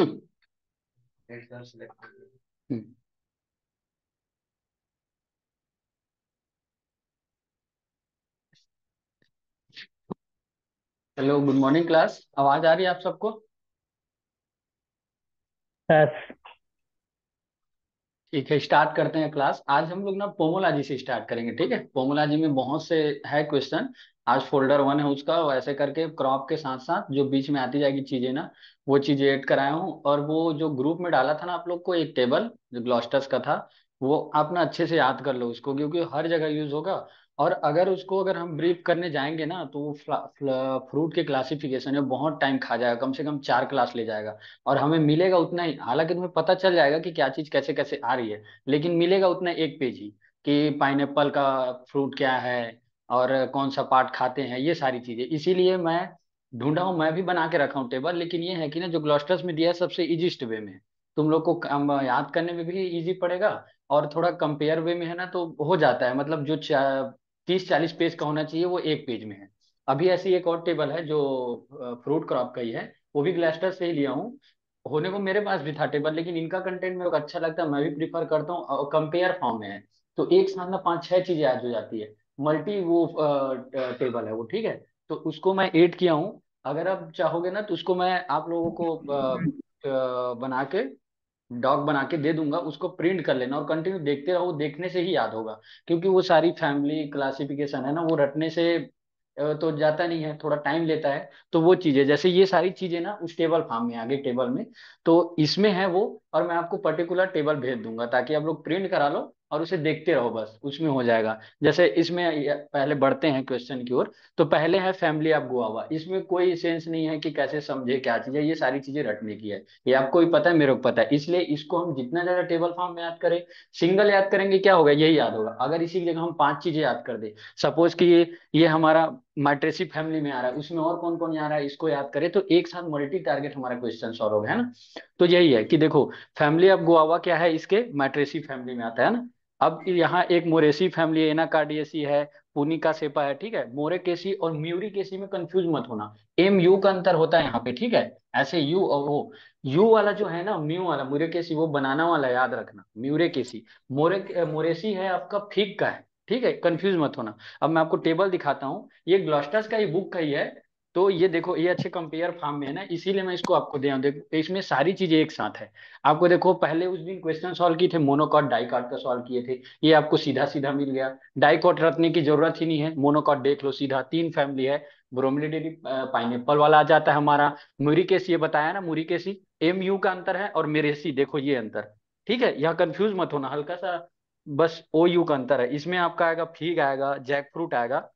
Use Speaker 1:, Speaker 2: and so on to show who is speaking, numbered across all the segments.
Speaker 1: Hello
Speaker 2: good morning class आवाज आ रही है आप सबको yes. ठीक है स्टार्ट करते हैं क्लास आज हम लोग ना पोमोलॉजी से स्टार्ट करेंगे ठीक है पोमोलॉजी में बहुत से है क्वेश्चन आज फोल्डर वन है उसका वैसे ऐसे करके क्रॉप के साथ साथ जो बीच में आती जाएगी चीजें ना वो चीजें ऐड कराया हूँ और वो जो ग्रुप में डाला था ना आप लोग को एक टेबल जो का था वो आप ना अच्छे से याद कर लो उसको क्योंकि हर जगह यूज होगा और अगर उसको अगर हम ब्रीफ करने जाएंगे ना तो वो फ्रूट के क्लासिफिकेशन में बहुत टाइम खा जाएगा कम से कम चार क्लास ले जाएगा और हमें मिलेगा उतना ही हालांकि तुम्हें पता चल जाएगा कि क्या चीज कैसे कैसे आ रही है लेकिन मिलेगा उतना एक पेज ही कि पाइन का फ्रूट क्या है और कौन सा पार्ट खाते हैं ये सारी चीजें इसीलिए मैं ढूंढा हूँ मैं भी बना के रखा हूँ टेबल लेकिन ये है कि ना जो ग्लोस्टर्स में दिया है सबसे ईजिस्ट वे में तुम लोग को याद करने में भी इजी पड़ेगा और थोड़ा कंपेयर वे में है ना तो हो जाता है मतलब जो तीस चालीस पेज का होना चाहिए वो एक पेज में है अभी ऐसी एक और टेबल है जो फ्रूट क्रॉप का ही है वो भी ग्लास्टर से ही लिया हूँ होने को मेरे पास भी था टेबल लेकिन इनका कंटेंट मेरे को अच्छा लगता है मैं भी प्रीफर करता हूँ कंपेयर फॉर्म में है तो एक साथ ना पाँच छह चीजें आज हो जाती है मल्टी वो टेबल है वो ठीक है तो उसको मैं एड किया हूँ अगर आप चाहोगे ना तो उसको मैं आप लोगों को बना के डॉग बना के दे दूंगा उसको प्रिंट कर लेना और कंटिन्यू देखते रहो देखने से ही याद होगा क्योंकि वो सारी फैमिली क्लासिफिकेशन है ना वो रटने से तो जाता नहीं है थोड़ा टाइम लेता है तो वो चीजें जैसे ये सारी चीजें ना उस टेबल फार्म में आगे टेबल में तो इसमें है वो और मैं आपको पर्टिकुलर टेबल भेज दूंगा ताकि आप लोग प्रिंट करा लो और उसे देखते रहो बस उसमें हो जाएगा जैसे इसमें पहले बढ़ते हैं क्वेश्चन की ओर तो पहले है फैमिली ऑफ गोवा इसमें कोई सेंस नहीं है कि कैसे समझे क्या चीज है ये सारी चीजें रटने की है ये आपको भी पता है मेरे को पता है इसलिए इसको हम जितना ज्यादा टेबल फॉर्म में याद करें सिंगल याद करेंगे क्या होगा यही याद होगा अगर इसी की जगह हम पांच चीजें याद कर दे सपोज की ये ये हमारा मैट्रेसी फैमिली में आ रहा है उसमें और कौन कौन आ रहा है इसको याद करें तो एक साथ मल्टी टारगेट हमारा क्वेश्चन सॉल्व है ना तो यही है कि देखो फैमिली ऑफ गोवा क्या है इसके मैट्रेसी फैमिली में आता है ना अब यहाँ एक मोरेसी फैमिली एना कार्डियसी है पुनिका सेपा है ठीक है मोरे केसी और म्यूरी केसी में कंफ्यूज मत होना एम यू का अंतर होता है यहाँ पे ठीक है ऐसे यू और वो यू वाला जो है ना म्यू वाला म्यूरे केसी वो बनाना वाला याद रखना म्यूरे केसी मोरे मोरेसी है आपका फीक का है ठीक है कंफ्यूज मत होना अब मैं आपको टेबल दिखाता हूँ ये ग्लॉस्टस का ही बुक का ही है तो ये देखो ये अच्छे कंपेयर फार्म में है ना इसीलिए मैं इसको आपको दे देखो तो इसमें सारी चीजें एक साथ है आपको देखो पहले उस दिन क्वेश्चन सॉल्व किए थे मोनोकॉट डाइकॉट का सॉल्व किए थे ये आपको सीधा सीधा मिल गया डाइकॉट रखने की जरूरत ही नहीं है मोनोकॉट देख लो सीधा तीन फैमिली है ब्रोमिलिडेरी पाइनएप्पल वाला आ जाता है हमारा म्यूरिकेसी ये बताया ना म्यूरिकेसी एम यू का अंतर है और मेरेसी देखो ये अंतर ठीक है यह कंफ्यूज मत होना हल्का सा बस ओ यू का अंतर है इसमें आपका आएगा फीग आएगा जैक फ्रूट आएगा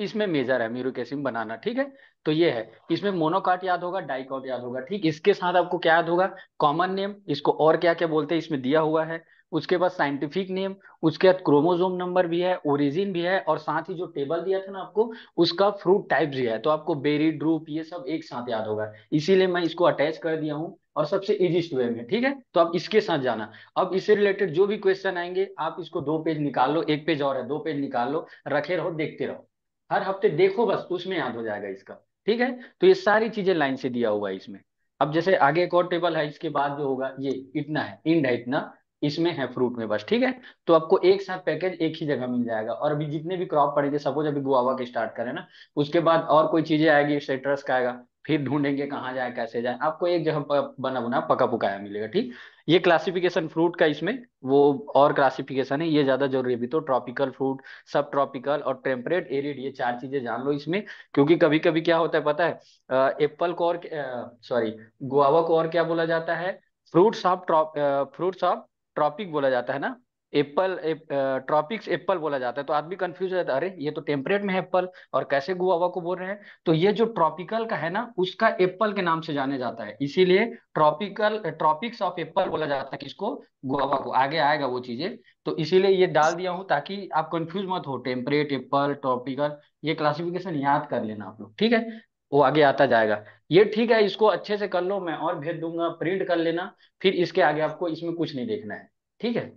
Speaker 2: इसमें मेजर है म्यूरिक बनाना ठीक है तो ये है इसमें मोनोकार्ट याद होगा डाइकॉट याद होगा ठीक इसके साथ आपको क्या याद होगा कॉमन नेम इसको और क्या क्या बोलते हैं इसमें दिया हुआ है उसके बाद साइंटिफिक नेम उसके बाद क्रोमोजोम नंबर भी है ओरिजिन भी है और साथ ही जो टेबल दिया था ना आपको उसका फ्रूट टाइप भी है तो आपको बेरी ड्रूप ये सब एक साथ याद होगा इसीलिए मैं इसको अटैच कर दिया हूँ और सबसे इजीस्ट वे में ठीक है तो आप इसके साथ जाना अब इससे रिलेटेड जो भी क्वेश्चन आएंगे आप इसको दो पेज निकाल लो एक पेज और है दो पेज निकाल लो रखे रहो देखते रहो हर हफ्ते देखो बस उसमें याद हो जाएगा इसका ठीक है तो ये सारी चीजें लाइन से दिया हुआ है इसमें अब जैसे आगे एक और टेबल है इसके बाद जो होगा ये इतना है इंड है इतना इसमें है फ्रूट में बस ठीक है तो आपको एक साथ पैकेज एक ही जगह मिल जाएगा और अभी जितने भी क्रॉप पड़ेंगे सपोज अभी गुआवा के स्टार्ट करें ना उसके बाद और कोई चीजें आएगी सेट्रस का आएगा फिर ढूंढेंगे कहाँ जाए कैसे जाए आपको एक जगह बना बुना पका पुकाया मिलेगा ठीक ये क्लासिफिकेशन फ्रूट का इसमें वो और क्लासिफिकेशन है ये ज्यादा जरूरी भी तो ट्रॉपिकल फ्रूट सब ट्रॉपिकल और टेम्परेट एरिड ये चार चीजें जान लो इसमें क्योंकि कभी कभी क्या होता है पता है एप्पल को और सॉरी गुआवा को और क्या बोला जाता है fruits of trop fruits of tropic बोला जाता है ना एप्पल ट्रॉपिक्स एप्पल बोला जाता है तो आदमी कंफ्यूज हो जाता है अरे ये तो टेम्परेट में है एप्पल और कैसे गुआवा को बोल रहे हैं तो ये जो ट्रॉपिकल का है ना उसका एप्पल के नाम से जाने जाता है इसीलिए ट्रॉपिकल ट्रॉपिक्स ऑफ एप्पल बोला जाता है किसको गुआवा को आगे आएगा वो चीजें तो इसीलिए ये डाल दिया हूँ ताकि आप कंफ्यूज मत हो टेम्परेट एप्पल ट्रॉपिकल ये क्लासिफिकेशन याद कर लेना आप लोग ठीक है वो आगे आता जाएगा ये ठीक है इसको अच्छे से कर लो मैं और भेज दूंगा प्रिंट कर लेना फिर इसके आगे आपको इसमें कुछ नहीं देखना है ठीक है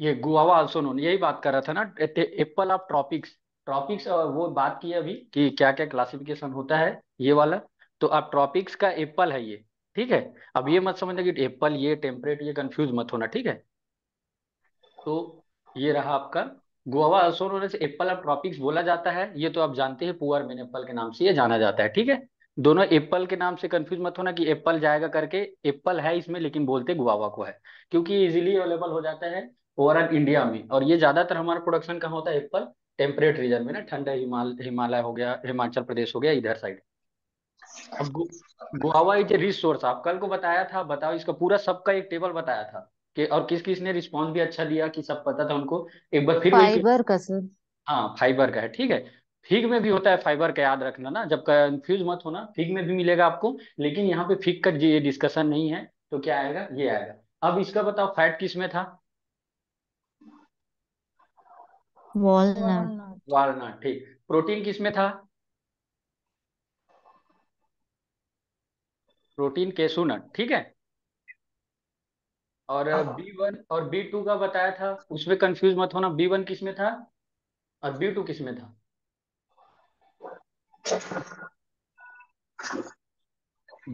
Speaker 2: ये गुआवा आल्सो नोन यही बात कर रहा था ना एप्पल ऑफ ट्रॉपिक्स ट्रॉपिक्स वो बात की अभी कि क्या क्या क्लासिफिकेशन होता है ये वाला तो अब ट्रॉपिक्स का एप्पल है ये ठीक है अब ये मत समझना कि एप्पल ये टेम्परेट ये कंफ्यूज मत होना ठीक है तो ये रहा आपका गुआवा आल्सो नोन से एप्पल ऑफ ट्रॉपिक्स बोला जाता है ये तो आप जानते हैं पुअर मेन एप्पल के नाम से ये जाना जाता है ठीक है दोनों एप्पल के नाम से कंफ्यूज मत होना कि एप्पल जाएगा करके एप्पल है इसमें लेकिन बोलते गुआवा को है क्योंकि इजीली अवेलेबल हो जाता है ओवरऑल इंडिया में और ये ज्यादातर हमारा प्रोडक्शन कहाँ होता है एप्पल टेम्परेट रीजन में ना ठंडा हिमाल हिमालय हो गया हिमाचल प्रदेश हो गया इधर साइड अब गोवा इज रिसोर्स आप कल को बताया था बताओ इसका पूरा सबका एक टेबल बताया था कि और किस किस ने रिस्पॉन्स भी अच्छा दिया कि सब पता था उनको एक बार फिर फाइबर का सर हाँ फाइबर का है ठीक है फिग में भी होता है फाइबर का याद रखना ना जब कंफ्यूज मत होना फिग में भी मिलेगा आपको लेकिन यहाँ पे फिग का ये डिस्कशन नहीं है तो क्या आएगा ये आएगा अब इसका बताओ फैट किस में था वॉलनट वालनट ठीक प्रोटीन किसमें था प्रोटीन केशुनट ठीक है और बी हाँ। वन और बी टू का बताया था उसमें कंफ्यूज मत होना बी वन किसमें था और बी टू किसमें था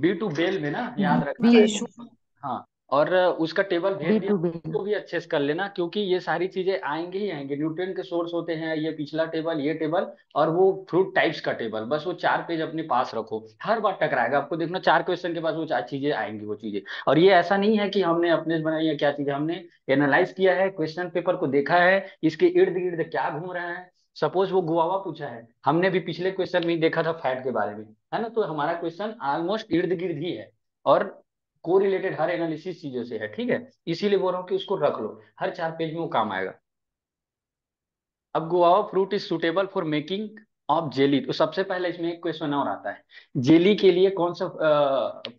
Speaker 2: बी टू बेल में ना याद रखना हाँ और उसका टेबल भेज को भी अच्छे से कर लेना क्योंकि ये सारी चीजें आएंगे ही आएंगे न्यूट्रिय के सोर्स होते हैं ये पिछला टेबल ये टेबल और वो फ्रूट टाइप्स का टेबल बस वो चार पेज अपने पास रखो हर बार टकराएगा आपको देखना चार क्वेश्चन के पास वो चार चीजें आएंगी वो चीजें और ये ऐसा नहीं है कि हमने अपने बनाई है क्या चीजें हमने एनालाइज किया है क्वेश्चन पेपर को देखा है इसके इर्द गिर्द क्या घूम रहा है सपोज वो गुआवा पूछा है हमने भी पिछले क्वेश्चन में देखा था फैट के बारे में है ना तो हमारा क्वेश्चन ऑलमोस्ट इर्द गिर्द ही है और को रिलेटेड हर एनालिसिस चीजों से है ठीक है इसीलिए बोल रहा हूँ कि उसको रख लो हर चार पेज में वो काम आएगा अब guava fruit is suitable for making of jelly तो सबसे पहले इसमें एक क्वेश्चन और आता है जेली के लिए कौन सा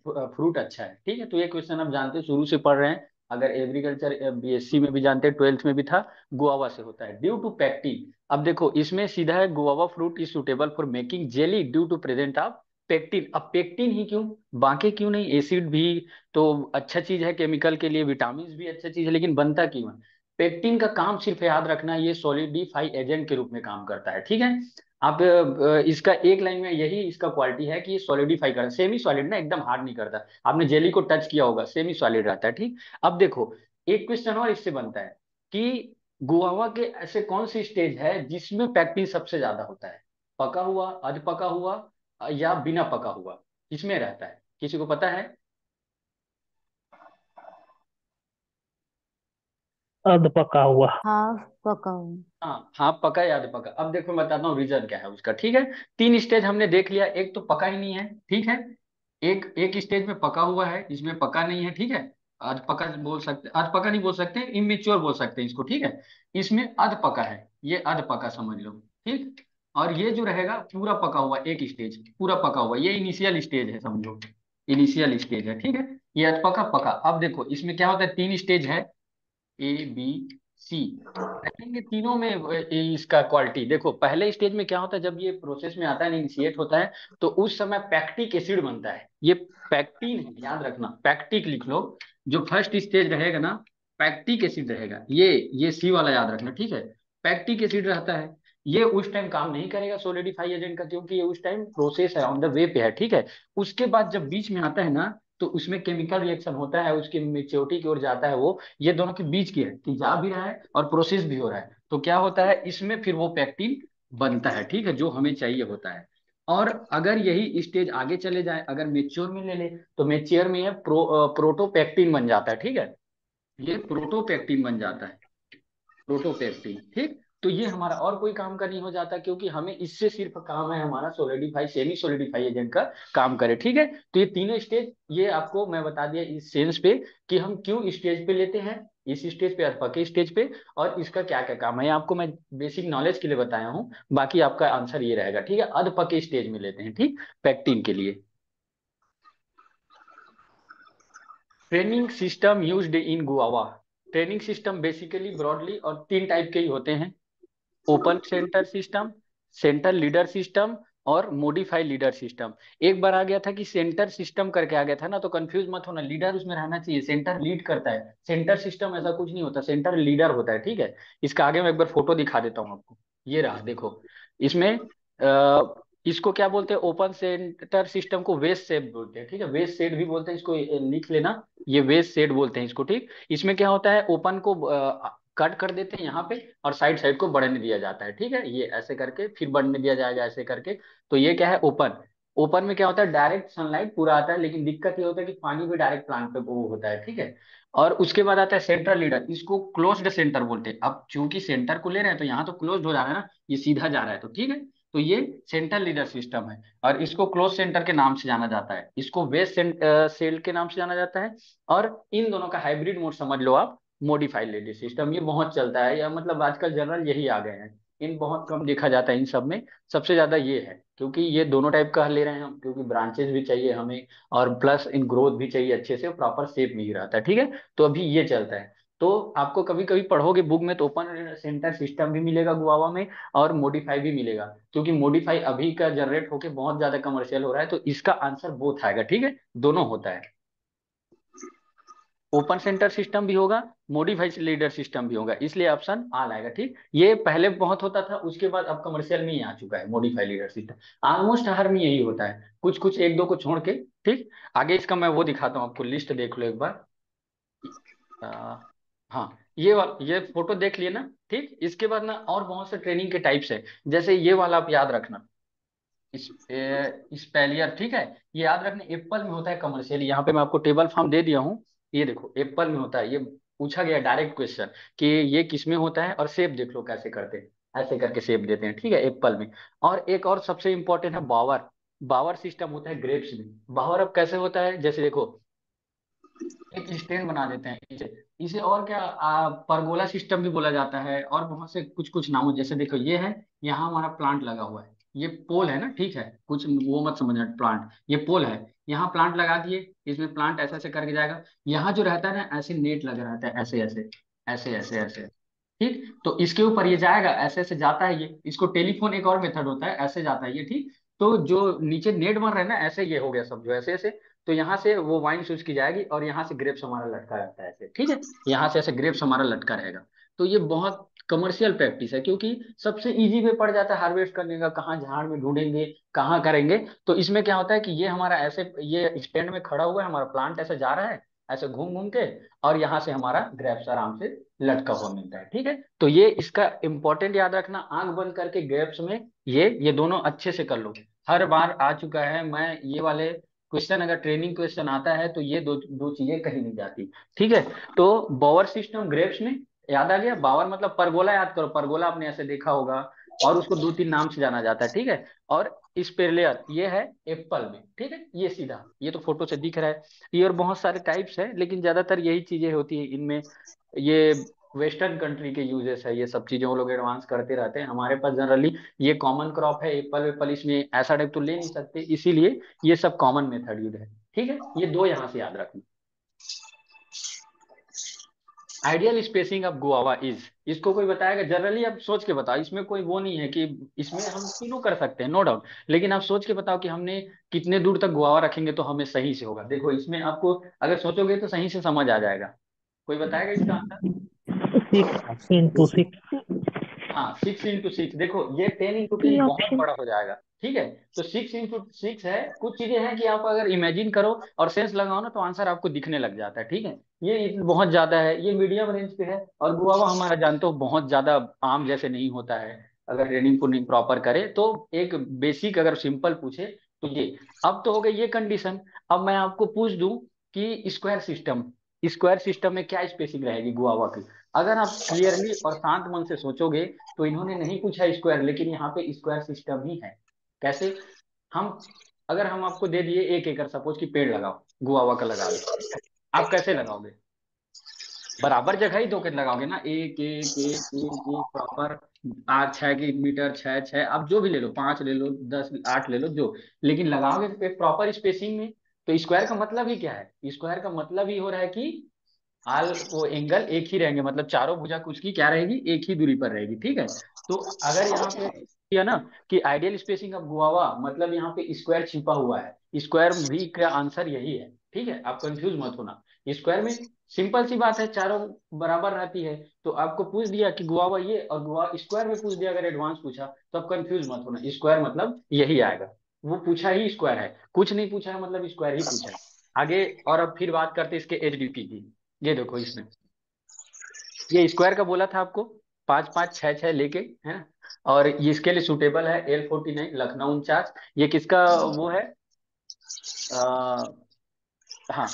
Speaker 2: फ्रूट अच्छा है ठीक है तो ये क्वेश्चन आप जानते हैं शुरू से पढ़ रहे हैं अगर एग्रीकल्चर बीएससी में भी जानते हैं ट्वेल्थ में भी था गुआवा से होता है ड्यू टू पैक्टिन अब देखो इसमें सीधा है guava fruit is suitable for making jelly due to present of pectin अब पेक्टिन ही क्यों बाकी क्यों नहीं एसिड भी तो अच्छा चीज है केमिकल के लिए विटामिन भी अच्छा चीज है लेकिन बनता क्यों है पेक्टिन का काम सिर्फ याद रखना ये सोलिडिफाई एजेंट के रूप में काम करता है ठीक है आप इसका एक लाइन में यही इसका क्वालिटी है कि ये सॉलिडिफाई करता है सेमी सॉलिड ना एकदम हार्ड नहीं करता आपने जेली को टच किया होगा सेमी सॉलिड रहता है ठीक अब देखो एक क्वेश्चन और इससे बनता है कि गुआवा के ऐसे कौन सी स्टेज है जिसमें पैक्टिन सबसे ज्यादा होता है पका हुआ अध पका हुआ या बिना पका हुआ किसमें रहता है किसी को पता है
Speaker 1: अध पका हुआ हाँ पका हुआ
Speaker 2: हाँ हाँ पका या अध पका अब देखो मैं बताता हूँ रीजन क्या है उसका ठीक है तीन स्टेज हमने देख लिया एक तो पका ही नहीं है ठीक है एक एक स्टेज में पका हुआ है इसमें पका नहीं है ठीक है आज पका बोल सकते आज पका नहीं बोल सकते इमेच्योर बोल सकते हैं इसको ठीक है इसमें अध पका है ये अध पका समझ लो ठीक और ये जो रहेगा पूरा पका हुआ एक स्टेज पूरा पका हुआ ये इनिशियल स्टेज है समझो इनिशियल स्टेज है ठीक है ये पका पका अब देखो इसमें क्या होता है तीन स्टेज है ए बी सी तीनों में इसका क्वालिटी देखो पहले स्टेज में क्या होता है जब ये प्रोसेस में आता है इनिशिएट होता है तो उस समय पैक्टिक एसिड बनता है ये पैक्टिन है याद रखना पैक्टिक लिख लो जो फर्स्ट स्टेज रहेगा ना पैक्टिक एसिड रहेगा ये ये सी वाला याद रखना ठीक है पैक्टिक एसिड रहता है ये उस टाइम काम नहीं करेगा सोलिडिफाई एजेंट का क्योंकि ये उस टाइम प्रोसेस है ऑन द वे पे है ठीक है उसके बाद जब बीच में आता है ना तो उसमें केमिकल रिएक्शन होता है उसकी मेच्योरिटी की ओर जाता है वो ये दोनों के बीच की है कि जा भी रहा है और प्रोसेस भी हो रहा है तो क्या होता है इसमें फिर वो पैक्टिन बनता है ठीक है जो हमें चाहिए होता है और अगर यही स्टेज आगे चले जाए अगर मेच्योर में ले ले तो मेच्योर में ये प्रो, प्रोटोपैक्टिन बन जाता है ठीक है ये प्रोटोपैक्टिन बन जाता है प्रोटोपैक्टिन ठीक तो ये हमारा और कोई काम का नहीं हो जाता क्योंकि हमें इससे सिर्फ काम है हमारा सोलिडिफाई सेमी सोलिडिफाई एजेंट का काम करे ठीक है तो ये तीनों स्टेज ये आपको मैं बता दिया इस सेंस पे कि हम क्यों स्टेज पे लेते हैं इस स्टेज पे अरफा के स्टेज पे और इसका क्या क्या काम है आपको मैं बेसिक नॉलेज के लिए बताया हूँ बाकी आपका आंसर ये रहेगा ठीक है अध पके स्टेज में लेते हैं ठीक पैक्टीन के लिए training system use in guava training system basically broadly और तीन टाइप के ही होते हैं open center system center leader system और मोडिफाइड लीडर सिस्टम एक बार आ गया था कि सेंटर सिस्टम करके आ गया था ना तो कंफ्यूज मत होना लीडर उसमें रहना चाहिए सेंटर लीड करता है सेंटर सिस्टम ऐसा कुछ नहीं होता सेंटर लीडर होता है ठीक है इसका आगे मैं एक बार फोटो दिखा देता हूँ आपको ये रहा देखो इसमें अः इसको क्या बोलते हैं ओपन सेंटर सिस्टम को वेस्ट सेट बोलते हैं ठीक है वेस्ट सेट भी बोलते हैं इसको लिख लेना ये वेस्ट सेट बोलते हैं इसको ठीक इसमें क्या होता है ओपन को आ, कट कर देते हैं यहाँ पे और साइड साइड को बढ़ने दिया जाता है ठीक है ये ऐसे करके फिर बढ़ने दिया जाएगा ऐसे करके तो ये क्या है ओपन ओपन में क्या होता है डायरेक्ट सनलाइट पूरा आता है लेकिन दिक्कत ये होता है कि पानी भी डायरेक्ट प्लांट पे वो होता है ठीक है और उसके बाद आता है सेंट्रल लीडर इसको क्लोज्ड सेंटर बोलते हैं अब चूंकि सेंटर को ले रहे हैं तो यहाँ तो क्लोज हो जा रहा है ना ये सीधा जा रहा है तो ठीक है तो ये सेंट्रल लीडर सिस्टम है और इसको क्लोज सेंटर के नाम से जाना जाता है इसको वेस्ट सेल के नाम से जाना जाता है और इन दोनों का हाइब्रिड मोड समझ लो आप मोडिफाइड लेडी सिस्टम ये बहुत चलता है या मतलब आजकल जनरल यही आ गए हैं इन बहुत कम देखा जाता है इन सब में सबसे ज्यादा ये है क्योंकि ये दोनों टाइप का ले रहे हैं हम क्योंकि ब्रांचेस भी चाहिए हमें और प्लस इन ग्रोथ भी चाहिए अच्छे से प्रॉपर शेप में ही रहता है ठीक है तो अभी ये चलता है तो आपको कभी कभी पढ़ोगे बुक में तो ओपन सेंटर सिस्टम भी मिलेगा गुआवा में और मोडिफाई भी मिलेगा क्योंकि मोडिफाई अभी का जनरेट होके बहुत ज्यादा कमर्शियल हो रहा है तो इसका आंसर बोथ आएगा ठीक है दोनों होता है ओपन सेंटर सिस्टम भी होगा मोडिफाइड लीडर सिस्टम भी होगा इसलिए ऑप्शन आ लाएगा ठीक ये पहले बहुत होता था उसके बाद अब कमर्शियल में ही आ चुका है मोडिफाइड लीडर सिस्टम ऑलमोस्ट हर में यही होता है कुछ कुछ एक दो को छोड़ के ठीक आगे इसका मैं वो दिखाता हूँ आपको लिस्ट देख लो एक बार हाँ ये वाला ये फोटो देख लिए ना ठीक इसके बाद ना और बहुत से ट्रेनिंग के टाइप्स है जैसे ये वाला आप याद रखना इस इस ठीक है ये याद रखना एप्पल में होता है कमर्शियल यहाँ पे मैं आपको टेबल फॉर्म दे दिया हूँ ये देखो एप्पल में होता है ये पूछा गया डायरेक्ट क्वेश्चन कि ये किस में होता है और सेब देख लो कैसे करते हैं ऐसे करके सेब देते हैं ठीक है एप्पल में और एक और सबसे इंपॉर्टेंट है बावर बावर सिस्टम होता है ग्रेप्स में बावर अब कैसे होता है जैसे देखो एक स्टैंड बना देते हैं इसे इसे और क्या आ, परगोला सिस्टम भी बोला जाता है और बहुत से कुछ कुछ नाम जैसे देखो ये है यहाँ हमारा प्लांट लगा हुआ है ये पोल है ना ठीक है कुछ वो मत समझना प्लांट ये पोल है यहाँ प्लांट लगा दिए इसमें प्लांट ऐसे ऐसे करके जाएगा यहाँ जो रहता है ना ऐसे नेट लग रहता है ऐसे ऐसे ऐसे ऐसे ऐसे ठीक तो इसके ऊपर ये जाएगा ऐसे ऐसे जाता है ये इसको टेलीफोन एक और मेथड होता है ऐसे जाता है ये ठीक तो जो नीचे नेट बन रहे ना ऐसे ये हो गया सब जो ऐसे ऐसे तो यहाँ से वो वाइन स्विच की जाएगी और यहाँ से ग्रेप्स हमारा लटका रहता है ऐसे ठीक है यहाँ से ऐसे ग्रेप्स हमारा लटका रहेगा तो ये बहुत कमर्शियल प्रैक्टिस है क्योंकि सबसे इजी वे पड़ जाता है हार्वेस्ट करने का कहाँ झाड़ में ढूंढेंगे कहाँ करेंगे तो इसमें क्या होता है कि ये हमारा ऐसे ये स्टैंड में खड़ा हुआ है हमारा प्लांट ऐसे जा रहा है ऐसे घूम घूम के और यहाँ से हमारा ग्रेप्स आराम से लटका हुआ मिलता है ठीक है तो ये इसका इंपॉर्टेंट याद रखना आंख बंद करके ग्रेप्स में ये ये दोनों अच्छे से कर लो हर बार आ चुका है मैं ये वाले क्वेश्चन अगर ट्रेनिंग क्वेश्चन आता है तो ये दो दो चीजें कहीं नहीं जाती ठीक है तो बॉवर सिस्टम ग्रेप्स में याद आ गया बावर मतलब परगोला याद करो परगोला आपने ऐसे देखा होगा और उसको दो तीन नाम से जाना जाता है ठीक है और स्पेरलेयर ये है एप्पल में ठीक है ये सीधा ये तो फोटो से दिख रहा है ये और बहुत सारे टाइप्स है लेकिन ज्यादातर यही चीजें होती है इनमें ये वेस्टर्न कंट्री के यूजेस है ये सब चीजें वो लोग एडवांस करते रहते हैं हमारे पास जनरली ये कॉमन क्रॉप है एप्पल वेपल इसमें ऐसा टाइप तो ले नहीं सकते इसीलिए ये सब कॉमन मेथड यूज है ठीक है ये दो यहाँ से याद रखना ideal spacing of guava is इसको कोई बताएगा जनरली आप सोच के बताओ इसमें कोई वो नहीं है कि इसमें हम तीनों कर सकते हैं नो डाउट लेकिन आप सोच के बताओ कि हमने कितने दूर तक गुआवा रखेंगे तो हमें सही से होगा देखो इसमें आपको अगर सोचोगे तो सही से समझ आ जाएगा कोई बताएगा इसका
Speaker 1: आंसर
Speaker 2: हाँ सिक्स इंटू सिक्स देखो ये टेन इंटू टेन बहुत बड़ा हो जाएगा ठीक है तो सिक्स इंटू सिक्स है कुछ चीजें हैं कि आप अगर इमेजिन करो और सेंस लगाओ ना तो आंसर आपको दिखने लग जाता है ठीक है ये बहुत ज्यादा है ये मीडियम रेंज पे है और गुआवा हमारा जानते हो बहुत ज्यादा आम जैसे नहीं होता है अगर रेनिंग पुनिंग प्रॉपर करे तो एक बेसिक अगर सिंपल पूछे तो ये अब तो हो गई ये कंडीशन अब मैं आपको पूछ दू कि स्क्वायर सिस्टम स्क्वायर सिस्टम में क्या स्पेसिंग रहेगी गुआवा की अगर आप क्लियरली और शांत मन से सोचोगे तो इन्होंने नहीं पूछा स्क्वायर लेकिन यहाँ पे स्क्वायर सिस्टम ही है कैसे हम अगर हम आपको दे दिए एक एकड़ सपोज की पेड़ लगाओ गुआवा का लगा दो आप कैसे लगाओगे बराबर जगह ही दो के लगाओगे ना एक एक एक एक प्रॉपर आठ छह की मीटर छह छह आप जो भी ले लो पांच ले लो दस आठ ले लो जो लेकिन लगाओगे प्रॉपर स्पेसिंग में तो स्क्वायर का मतलब ही क्या है स्क्वायर का मतलब ही हो रहा है कि आल वो एंगल एक ही रहेंगे मतलब चारों भुजा कुछ की क्या रहेगी एक ही दूरी पर रहेगी ठीक है तो अगर यहाँ पे किया ना कि आइडियल स्पेसिंग ऑफ गुआवा मतलब यहाँ पे स्क्वायर छिपा हुआ है स्क्वायर भी का आंसर यही है ठीक है आप कंफ्यूज मत होना स्क्वायर में सिंपल सी बात है चारों बराबर रहती है तो आपको पूछ दिया कि गुआवा ये और गुआ स्क्वायर में पूछ दिया अगर एडवांस पूछा तो आप कंफ्यूज मत होना स्क्वायर मतलब यही आएगा वो पूछा ही स्क्वायर है कुछ नहीं पूछा है मतलब स्क्वायर ही पूछा है आगे और अब फिर बात करते इसके एच डी पी की ये देखो इसमें ये स्क्वायर का बोला था आपको पांच पांच छह छह लेके है ना और ये इसके लिए सुटेबल है एल फोर्टी नाइन लखनऊ उनचास ये किसका वो है आ, हाँ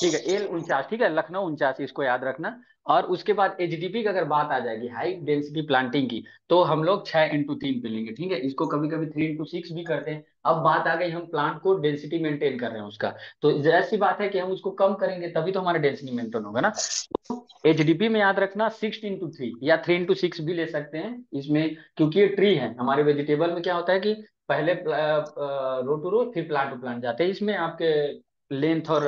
Speaker 2: ठीक है एल उनचास ठीक है लखनऊ उनचास इसको याद रखना और उसके बाद एच की अगर बात आ जाएगी हाई डेंसिटी प्लांटिंग की तो हम लोग छह इंटू तीन पे लेंगे ठीक है इसको कभी कभी थ्री इंटू सिक्स भी करते हैं अब बात आ गई हम प्लांट को डेंसिटी मेंटेन कर रहे हैं उसका तो ऐसी बात है कि हम उसको कम करेंगे तभी तो हमारा डेंसिटी मेंटेन होगा ना एच तो में याद रखना सिक्स इंटू थ्री या थ्री इंटू सिक्स भी ले सकते हैं इसमें क्योंकि ये ट्री है हमारे वेजिटेबल में क्या होता है कि पहले रो टू रो फिर प्लांट टू प्लांट जाते हैं इसमें आपके लेंथ और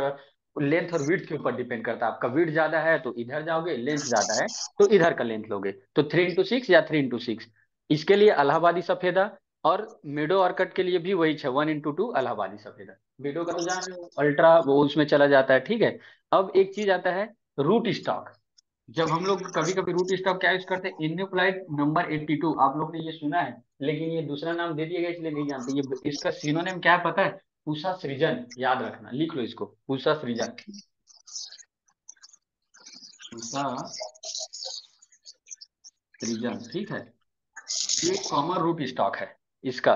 Speaker 2: लेंथ और विड्थ के ऊपर डिपेंड करता है आपका विड्थ ज्यादा है तो इधर जाओगे लेंथ ज्यादा है तो इधर का लेंथ लोगे तो थ्री इंटू सिक्स या थ्री इंटू सिक्स इसके लिए अलाहाबादी सफेदा और मिडो और कट के लिए भी वही है वन इंटू टू अलाहाबादी सफेदा मिडो का तो जान अल्ट्रा वो उसमें चला जाता है ठीक है अब एक चीज आता है रूट स्टॉक जब हम लोग कभी कभी रूट स्टॉक क्या यूज करते हैं इन्यूप्लाइड नंबर एट्टी टू आप लोग ने ये सुना है लेकिन ये दूसरा नाम दे दिया गया इसलिए नहीं जानते ये इसका सीनोनेम क्या है पता है पूषा सृजन याद रखना लिख लो इसको पूषा सृजन सृजन ठीक है ये कॉमन रूप स्टॉक है इसका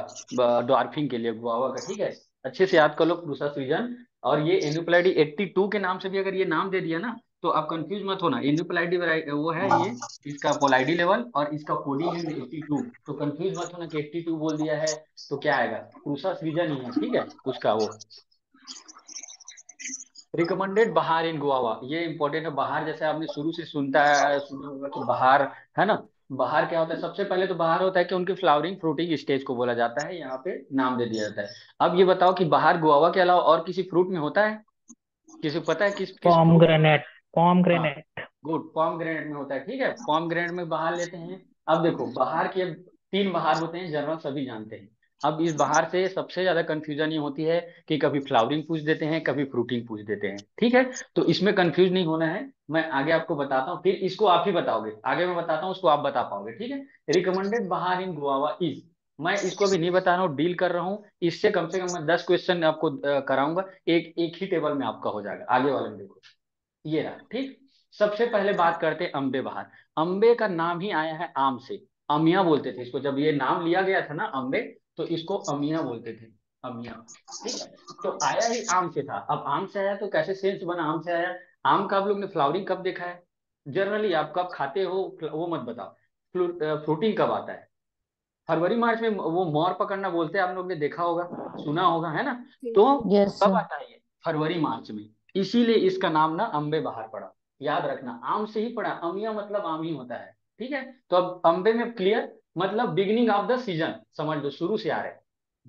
Speaker 2: डॉर्फिंग के लिए गुआवा का ठीक है अच्छे से याद कर लो पूषा सृजन और ये एनुप्लाइडी 82 के नाम से भी अगर ये नाम दे दिया ना तो आप कंफ्यूज मत होना ये न्यू पोलाइडी वो है ये इसका पोलाइडी लेवल और इसका कोडी है एट्टी टू तो कंफ्यूज मत होना कि एट्टी टू बोल दिया है तो क्या आएगा क्रूसस सीजन ही है ठीक है उसका वो रिकमेंडेड बाहर इन गोवा ये इंपॉर्टेंट है बाहर जैसे आपने शुरू से सुनता है सुना होगा कि बाहर है ना बाहर क्या होता है सबसे पहले तो बाहर होता है कि उनके फ्लावरिंग फ्रूटिंग स्टेज को बोला जाता है यहाँ पे नाम दे दिया जाता है अब ये बताओ कि बाहर गुआवा के अलावा और किसी फ्रूट में होता है किसी पता है किस, किस pomegranate good pomegranate में होता है ठीक है पॉम ग्रेनेट में बाहर लेते हैं अब देखो बाहर के तीन बाहर होते हैं जनरल सभी जानते हैं अब इस बाहर से सबसे ज्यादा कंफ्यूजन ये होती है कि कभी फ्लावरिंग पूछ देते हैं कभी फ्रूटिंग पूछ देते हैं ठीक है तो इसमें कंफ्यूज नहीं होना है मैं आगे आपको बताता हूँ फिर इसको आप ही बताओगे आगे मैं बताता हूँ उसको आप बता पाओगे ठीक है रिकमेंडेड बहार इन गुआवा इज
Speaker 1: मैं इसको अभी नहीं
Speaker 2: बता रहा हूँ डील कर रहा हूँ इससे कम से कम मैं दस क्वेश्चन आपको कराऊंगा एक एक ही टेबल में आपका हो जाएगा आगे वाले में देखो ये रहा ठीक सबसे पहले बात करते हैं अम्बे बहार अम्बे का नाम ही आया है आम से अमिया बोलते थे इसको जब ये नाम लिया गया था ना अम्बे तो इसको अमिया बोलते थे अमिया ठीक है तो आया ही आम से था अब आम से आया तो कैसे सेंस बना आम से आया आम का आप लोग ने फ्लावरिंग कब देखा है जनरली आप कब खाते हो वो मत बताओ फ्रूटिंग कब आता है फरवरी मार्च में वो मोर पकड़ना बोलते हैं आप लोग ने देखा होगा सुना होगा है ना
Speaker 1: तो कब आता
Speaker 2: है फरवरी मार्च में इसीलिए इसका नाम ना अंबे बाहर पड़ा याद रखना आम से ही पड़ा अमिया मतलब आम ही होता है ठीक है तो अब अंबे में क्लियर मतलब बिगनिंग ऑफ द सीजन समझ लो शुरू से आ रहे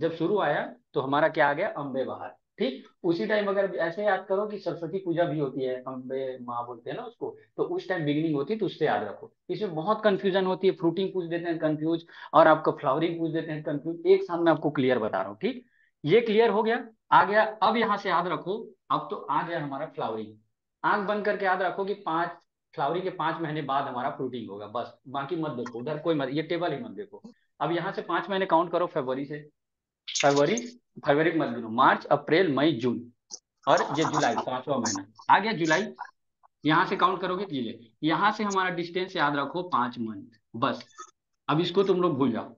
Speaker 2: जब शुरू आया तो हमारा क्या आ गया अंबे बाहर ठीक उसी टाइम अगर ऐसे याद करो कि सरस्वती पूजा भी होती है अंबे माँ बोलते हैं ना उसको तो उस टाइम बिगिनिंग होती है तो उससे याद रखो इसमें बहुत कंफ्यूजन होती है फ्रूटिंग पूछ देते हैं कंफ्यूज और आपको फ्लावरिंग पूछ देते हैं कंफ्यूज एक साथ में आपको क्लियर बता रहा हूँ ठीक ये क्लियर हो गया आ गया अब यहां से याद रखो अब तो आ गया हमारा फ्लावरिंग आंख बंद करके याद रखो कि पांच फ्लावरिंग के पांच महीने बाद हमारा फ्रूटिंग होगा बस बाकी मत देखो उधर कोई मत ये टेबल ही मत देखो अब यहाँ से पांच महीने काउंट करो फरवरी से फरवरी फरवरी मत गिनो मार्च अप्रैल मई जून और ये जुलाई पांचवा महीना आ गया जुलाई यहाँ से काउंट करोगे तो यहां यहाँ से हमारा डिस्टेंस याद रखो पांच मंथ बस अब इसको तुम लोग भूल जाओ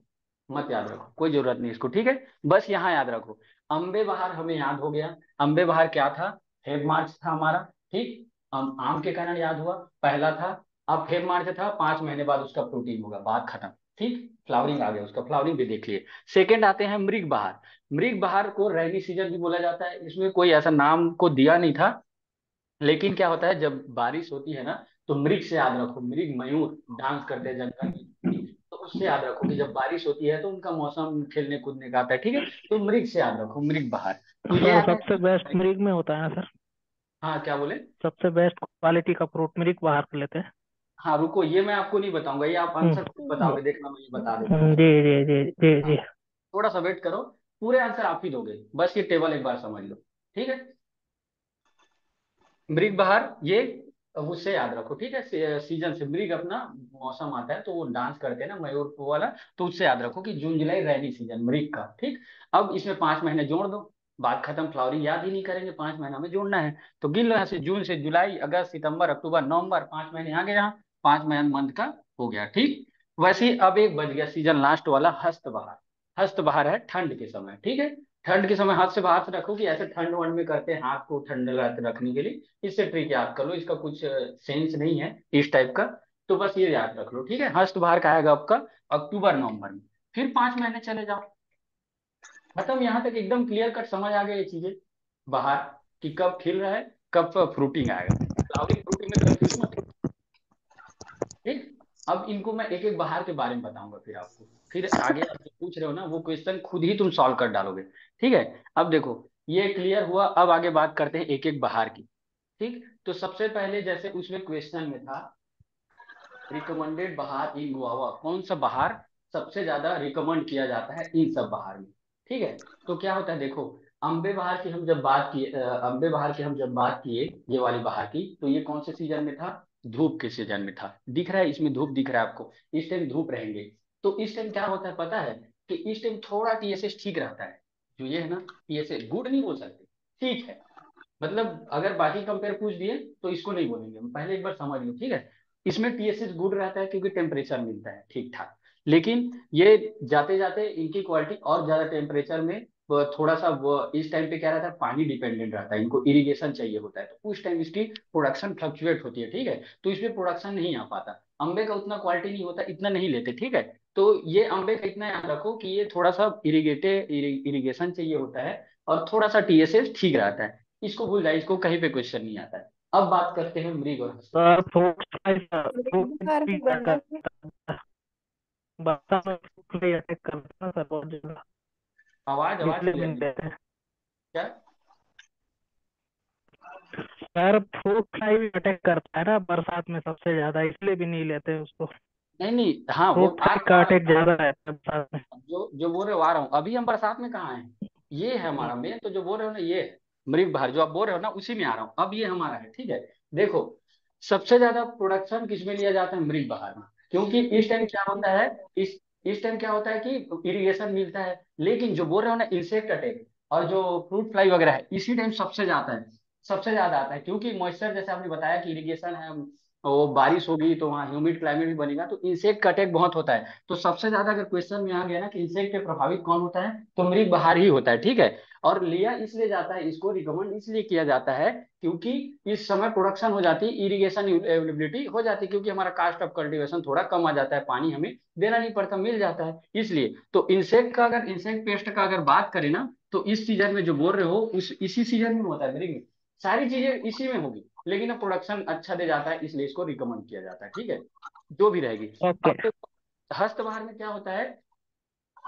Speaker 2: मत याद रखो कोई जरूरत नहीं इसको ठीक है बस यहाँ याद रखो अम्बे बहार हमें याद हो गया अम्बे बहार क्या था फेब मार्च था हमारा ठीक आम, आम के कारण याद हुआ पहला था अब फेब मार्च था पांच महीने बाद उसका प्रोटीन होगा बात खत्म ठीक फ्लावरिंग आ गया उसका फ्लावरिंग भी देख लिए सेकेंड आते हैं मृग बहार मृग बहार को रेनी सीजन भी बोला जाता है इसमें कोई ऐसा नाम को दिया नहीं था लेकिन क्या होता है जब बारिश होती है ना तो मृग से याद रखो मृग मयूर डांस करते हैं जंगल उससे याद रखो कि जब बारिश होती है तो उनका मौसम खेलने कूदने का आता है ठीक है तो मृग से याद रखो मृग बाहर तो सर, सबसे बेस्ट मृग में होता है ना सर हाँ क्या बोले सबसे बेस्ट क्वालिटी का फ्रूट मृग बाहर कर लेते हैं हाँ रुको ये मैं आपको नहीं बताऊंगा ये आप आंसर हम्म। खुद बताओगे देखना मैं ये बता देता हूँ जी जी जी जी हाँ, जी थोड़ा सा वेट करो पूरे आंसर आप ही दोगे बस ये टेबल एक बार समझ लो ठीक है मृग बाहर ये उससे याद रखो ठीक है सीजन से मृग अपना मौसम आता है तो वो डांस करते हैं ना मयूर वाला तो उससे याद रखो कि जून जुलाई रेनी सीजन मृग का ठीक अब इसमें पांच महीने जोड़ दो बात खत्म फ्लावरिंग याद ही नहीं करेंगे पांच महीना में जोड़ना है तो गिन लो यहाँ से जून से जुलाई अगस्त सितंबर अक्टूबर नवंबर पांच महीने आ गए यहाँ पांच महीने मंथ का हो गया ठीक वैसे अब एक बज गया सीजन लास्ट वाला हस्त बहार हस्त बहार है ठंड के समय ठीक है ठंड के समय हाथ से बाहर रखो कि ऐसे ठंड वंड में करते हैं हाथ को ठंड रखने के लिए इससे ट्रिक याद कर लो इसका कुछ सेंस नहीं है इस टाइप का तो बस ये याद रख लो ठीक है हस्त बाहर का आएगा आपका अक्टूबर नवंबर में फिर पांच महीने चले जाओ खत्म मतलब यहाँ तक एकदम क्लियर कट समझ आ गया ये चीजें बाहर कि कब खिल रहा है कब फ्रूटिंग आएगा तो फ्रूटिंग में कंफ्यूज मत अब इनको मैं एक एक बाहर के बारे में बताऊंगा फिर आपको फिर आगे आप जो पूछ रहे हो ना वो क्वेश्चन खुद ही तुम सॉल्व कर डालोगे ठीक है अब देखो ये क्लियर हुआ अब आगे बात करते हैं एक एक बाहर की ठीक तो सबसे पहले जैसे उसमें क्वेश्चन में था रिकमेंडेड बहार इन गुआवा कौन सा बहार सबसे ज्यादा रिकमेंड किया जाता है इन सब बहार में ठीक है तो क्या होता है देखो अम्बे बहार की हम जब बात किए अम्बे बहार की हम जब बात किए ये वाली बहार की तो ये कौन से सीजन में था धूप के सीजन में था दिख रहा है इसमें धूप दिख रहा है आपको इस टाइम धूप रहेंगे तो इस टाइम क्या होता है पता है कि इस टाइम थोड़ा टीएसएस ठीक रहता है जो ये है ना टीएसएस गुड नहीं बोल सकते ठीक है मतलब अगर बाकी कंपेयर पूछ दिए तो इसको नहीं बोलेंगे पहले एक बार समझ लो ठीक है इसमें टीएसएस गुड रहता है क्योंकि टेम्परेचर मिलता है ठीक ठाक लेकिन ये जाते जाते इनकी क्वालिटी और ज्यादा टेम्परेचर में थोड़ा सा वो इस टाइम पे क्या रहता है पानी डिपेंडेंट रहता है इनको इरिगेशन चाहिए होता है तो उस टाइम इसकी प्रोडक्शन फ्लक्चुएट होती है ठीक है तो इसमें प्रोडक्शन नहीं आ पाता अंबे का उतना क्वालिटी नहीं होता इतना नहीं लेते ठीक है तो ये अंबे का इतना याद रखो कि ये थोड़ा सा इरीगेटे इरीगेशन चाहिए होता है और थोड़ा सा टीएसएस ठीक रहता है इसको भूल जाए इसको कहीं पे क्वेश्चन नहीं आता है अब बात करते हैं मृग और
Speaker 1: सर आवाज आवाज क्या
Speaker 2: सर फ्रूट फ्लाई भी अटैक करता है ना बरसात में सबसे ज्यादा इसलिए भी नहीं लेते उसको नहीं नहीं हाँ वो का अटैक ज्यादा है बरसात में जो जो बोल रहे हो आ रहा हूँ अभी हम बरसात में कहाँ हैं ये है हमारा मेन तो जो बोल रहे हो ना ये मृग भार जो आप बोल रहे हो ना उसी में आ रहा हूँ अब ये हमारा है ठीक है देखो सबसे ज्यादा प्रोडक्शन किसमें लिया जाता है मृग बहार में क्योंकि इस टाइम क्या होता है इस इस टाइम क्या होता है कि इरिगेशन मिलता है लेकिन जो बोल रहे हो ना इंसेक्ट अटैक और जो फ्रूट फ्लाई वगैरह है इसी टाइम सबसे ज्यादा है सबसे ज्यादा आता है क्योंकि मॉइस्चर जैसे आपने बताया कि इरिगेशन है तो वो बारिश होगी तो वहाँ ह्यूमिड क्लाइमेट भी बनेगा तो इंसेक्ट का अटैक बहुत होता है तो सबसे ज्यादा अगर क्वेश्चन में आ गया ना कि इंसेक्ट प्रभावित कौन होता है तो मृग बाहर ही होता है ठीक है और लिया इसलिए जाता है इसको रिकमेंड इसलिए किया जाता है क्योंकि इस समय प्रोडक्शन हो जाती है इरीगेशन अवेलेबिलिटी हो जाती है क्योंकि हमारा कास्ट ऑफ कल्टिवेशन थोड़ा कम आ जाता है पानी हमें देना नहीं पड़ता मिल जाता है इसलिए तो इंसेक्ट का अगर इंसेक्ट पेस्ट का अगर बात करें ना तो इस सीजन में जो बोल रहे हो उस इसी सीजन में होता है सारी चीजें इसी में होगी लेकिन अब प्रोडक्शन अच्छा दे जाता है इसलिए इसको रिकमेंड किया जाता है ठीक है जो भी रहेगी तो हस्तबहार में क्या होता है